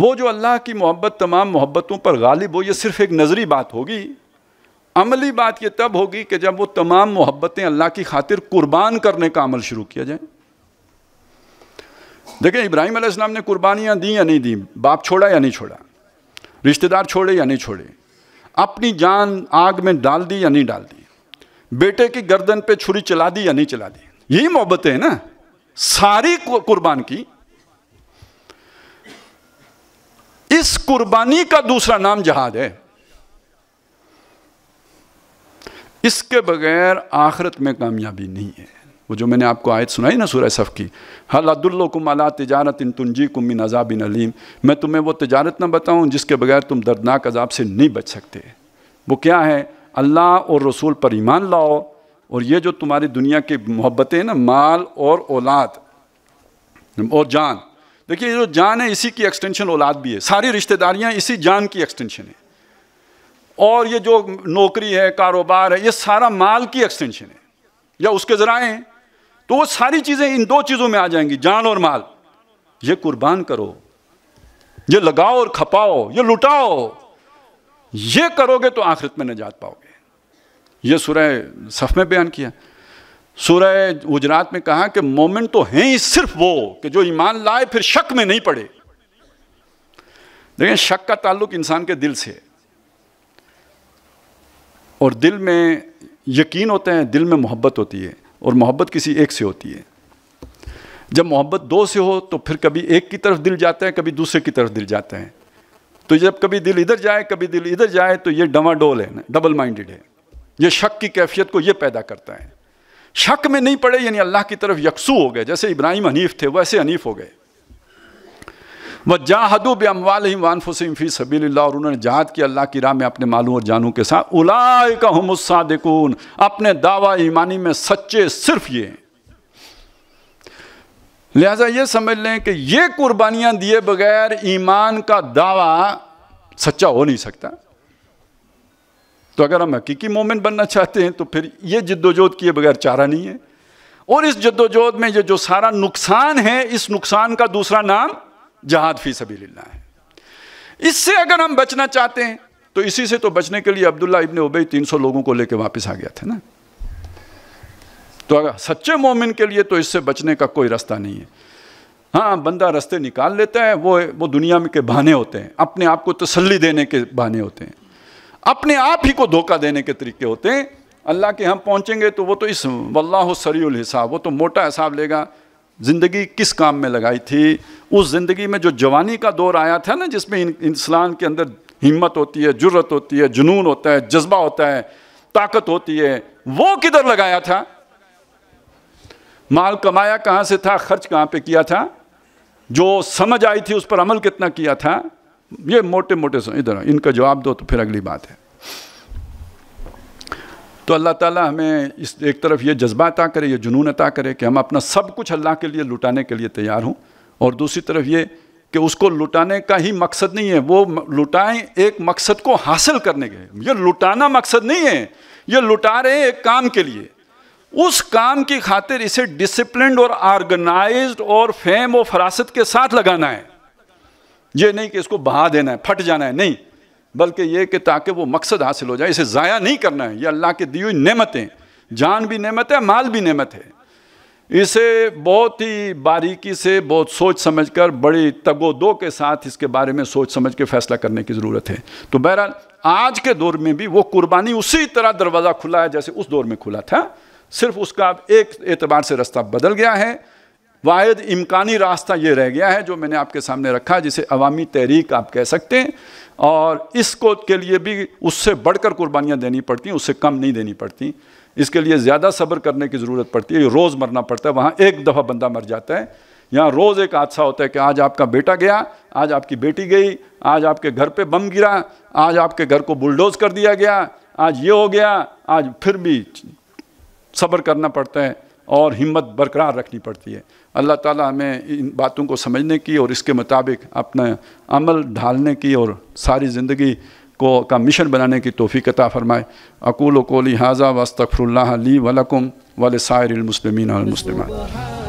वो जो अल्लाह की मोहब्बत तमाम मोहब्बतों पर गालिब हो ये सिर्फ़ एक नज़री बात होगी अमली बात ये तब होगी कि जब वो तमाम मोहब्बतें अल्लाह की खातिर कुर्बान करने का अमल शुरू किया जाए देखिए इब्राहिम ने कुर्बानियाँ दी या नहीं दी बाप छोड़ा या नहीं छोड़ा रिश्तेदार छोड़े या नहीं छोड़े अपनी जान आग में डाल दी या नहीं डाल दी बेटे की गर्दन पे छुरी चला दी या नहीं चला दी यही मोहब्बत है ना सारी कुर्बान की इस कुर्बानी का दूसरा नाम जहाद है इसके बगैर आखिरत में कामयाबी नहीं है वो जो मैंने आपको आयत सुनाई ना सूरह सफ़ की हल अदुल्लकुम अला तजारत इन तुंजी कुम अजाब इन अलीम मैं तुम्हें वो तजारत ना बताऊँ जिसके बगैर तुम दर्दनाक अजाब से नहीं बच सकते वो क्या है अल्लाह और रसूल पर ईमान लाओ और ये जो तुम्हारी दुनिया की मोहब्बतें ना माल और औलाद और जान देखिए ये जो जान है इसी की एक्सटेंशन औलाद भी है सारी रिश्तेदारियाँ इसी जान की एक्सटेंशन है और ये जो नौकरी है कारोबार है ये सारा माल की एक्सटेंशन है या उसके ज़राए हैं तो वो सारी चीज़ें इन दो चीज़ों में आ जाएंगी जान और माल ये कुर्बान करो ये लगाओ और खपाओ ये लुटाओ ये करोगे तो आखिरत में निजात पाओगे ये सुरह सफ़ में बयान किया सुरह गुजरात में कहा कि मोमेंट तो है ही सिर्फ वो कि जो ईमान लाए फिर शक में नहीं पड़े देखिए शक का ताल्लुक इंसान के दिल से और दिल में यकीन होता है दिल में मोहब्बत होती है और मोहब्बत किसी एक से होती है जब मोहब्बत दो से हो तो फिर कभी एक की तरफ दिल जाता है कभी दूसरे की तरफ दिल जाता है तो जब कभी दिल इधर जाए कभी दिल इधर जाए तो ये डवाडोल है ना डबल माइंडेड है ये शक की कैफियत को ये पैदा करता है शक में नहीं पड़े यानी अल्लाह की तरफ यकसू हो गए जैसे इब्राहिम हनीफ थे वैसे हनीफ हो गए व जाहदू बमवाल वानफुसिम फ़ी सबील्ला और उन्होंने जहाद की अल्लाह की राह में अपने मालूम और जानू के साथ उलाय का हमसादिकून अपने दावा ईमानी में सच्चे सिर्फ ये लिहाजा ये समझ लें कि ये कुर्बानियाँ दिए बगैर ईमान का दावा सच्चा हो नहीं सकता तो अगर हम हकीकी मोमिन बनना चाहते हैं तो फिर ये जद्दोजहद किए बगैर चारा नहीं है और इस जद्दोजहद में ये जो सारा नुकसान है इस नुकसान का दूसरा नाम जहाद फी सभी है इससे अगर हम बचना चाहते हैं तो इसी से तो बचने के लिए अब्दुल्ला इबन उबई 300 लोगों को लेकर वापस आ गया था ना तो अगर सच्चे मोमिन के लिए तो इससे बचने का कोई रास्ता नहीं है हाँ बंदा रास्ते निकाल लेता है वो वो दुनिया में के बहाने होते हैं अपने आप को तसली देने के बहाने होते हैं अपने आप ही को धोखा देने के तरीके होते हैं अल्लाह के हम पहुँचेंगे तो वो तो इस वल्ला सरी हिसाब वो तो मोटा हिसाब लेगा ज़िंदगी किस काम में लगाई थी उस ज़िंदगी में जो जवानी का दौर आया था ना जिसमें इंसान के अंदर हिम्मत होती है जुर्रत होती है जुनून होता है जज्बा होता है ताकत होती है वो किधर लगाया था माल कमाया कहाँ से था खर्च कहाँ पे किया था जो समझ आई थी उस पर अमल कितना किया था ये मोटे मोटे इधर इनका जवाब दो तो फिर अगली बात है तो अल्लाह ताला हमें इस एक तरफ ये जज्बा अता करे ये जुनून अता करे कि हम अपना सब कुछ अल्लाह के लिए लुटाने के लिए तैयार हों और दूसरी तरफ ये कि उसको लुटाने का ही मकसद नहीं है वो लुटाएं एक मकसद को हासिल करने के ये लुटाना मकसद नहीं है ये लुटा रहे हैं एक काम के लिए उस काम की खातिर इसे डिसिप्लिन और ऑर्गेनाइज और फैम और फरासत के साथ लगाना है ये नहीं कि इसको बहा देना है फट जाना है नहीं बल्कि ये कि ताकि वो मकसद हासिल हो जाए इसे ज़ाया नहीं करना है ये अल्लाह की दी हुई नेमतें जान भी नेमत है माल भी नेमत है इसे बहुत ही बारीकी से बहुत सोच समझ कर बड़ी तगोदो के साथ इसके बारे में सोच समझ के फैसला करने की ज़रूरत है तो बहरहाल आज के दौर में भी वो कुर्बानी उसी तरह दरवाज़ा खुला है जैसे उस दौर में खुला था सिर्फ उसका एक एतबार से रास्ता बदल गया है वायद इम्कानी रास्ता ये रह गया है जो मैंने आपके सामने रखा जिसे अवामी तहरीक आप कह सकते हैं और इसको के लिए भी उससे बढ़कर कुर्बानियाँ देनी पड़ती हैं उससे कम नहीं देनी पड़ती इसके लिए ज़्यादा सब्र करने की ज़रूरत पड़ती है रोज़ मरना पड़ता है वहाँ एक दफ़ा बंदा मर जाता है यहाँ रोज़ एक हादसा होता है कि आज आपका बेटा गया आज आपकी बेटी गई आज आपके घर पे बम गिरा आज आपके घर को बुलडोज़ कर दिया गया आज ये हो गया आज फिर भी सब्र करना पड़ता है और हिम्मत बरकरार रखनी पड़ती है अल्लाह ताला हमें इन बातों को समझने की और इसके मुताबिक अपना अमल ढालने की और सारी ज़िंदगी को का मिशन बनाने की तोफ़ी कता फ़रमाए अकूल को लिहाजा वस्तफ़रल्ला ली वलकुम वल सायरमसलमिन मुसलमान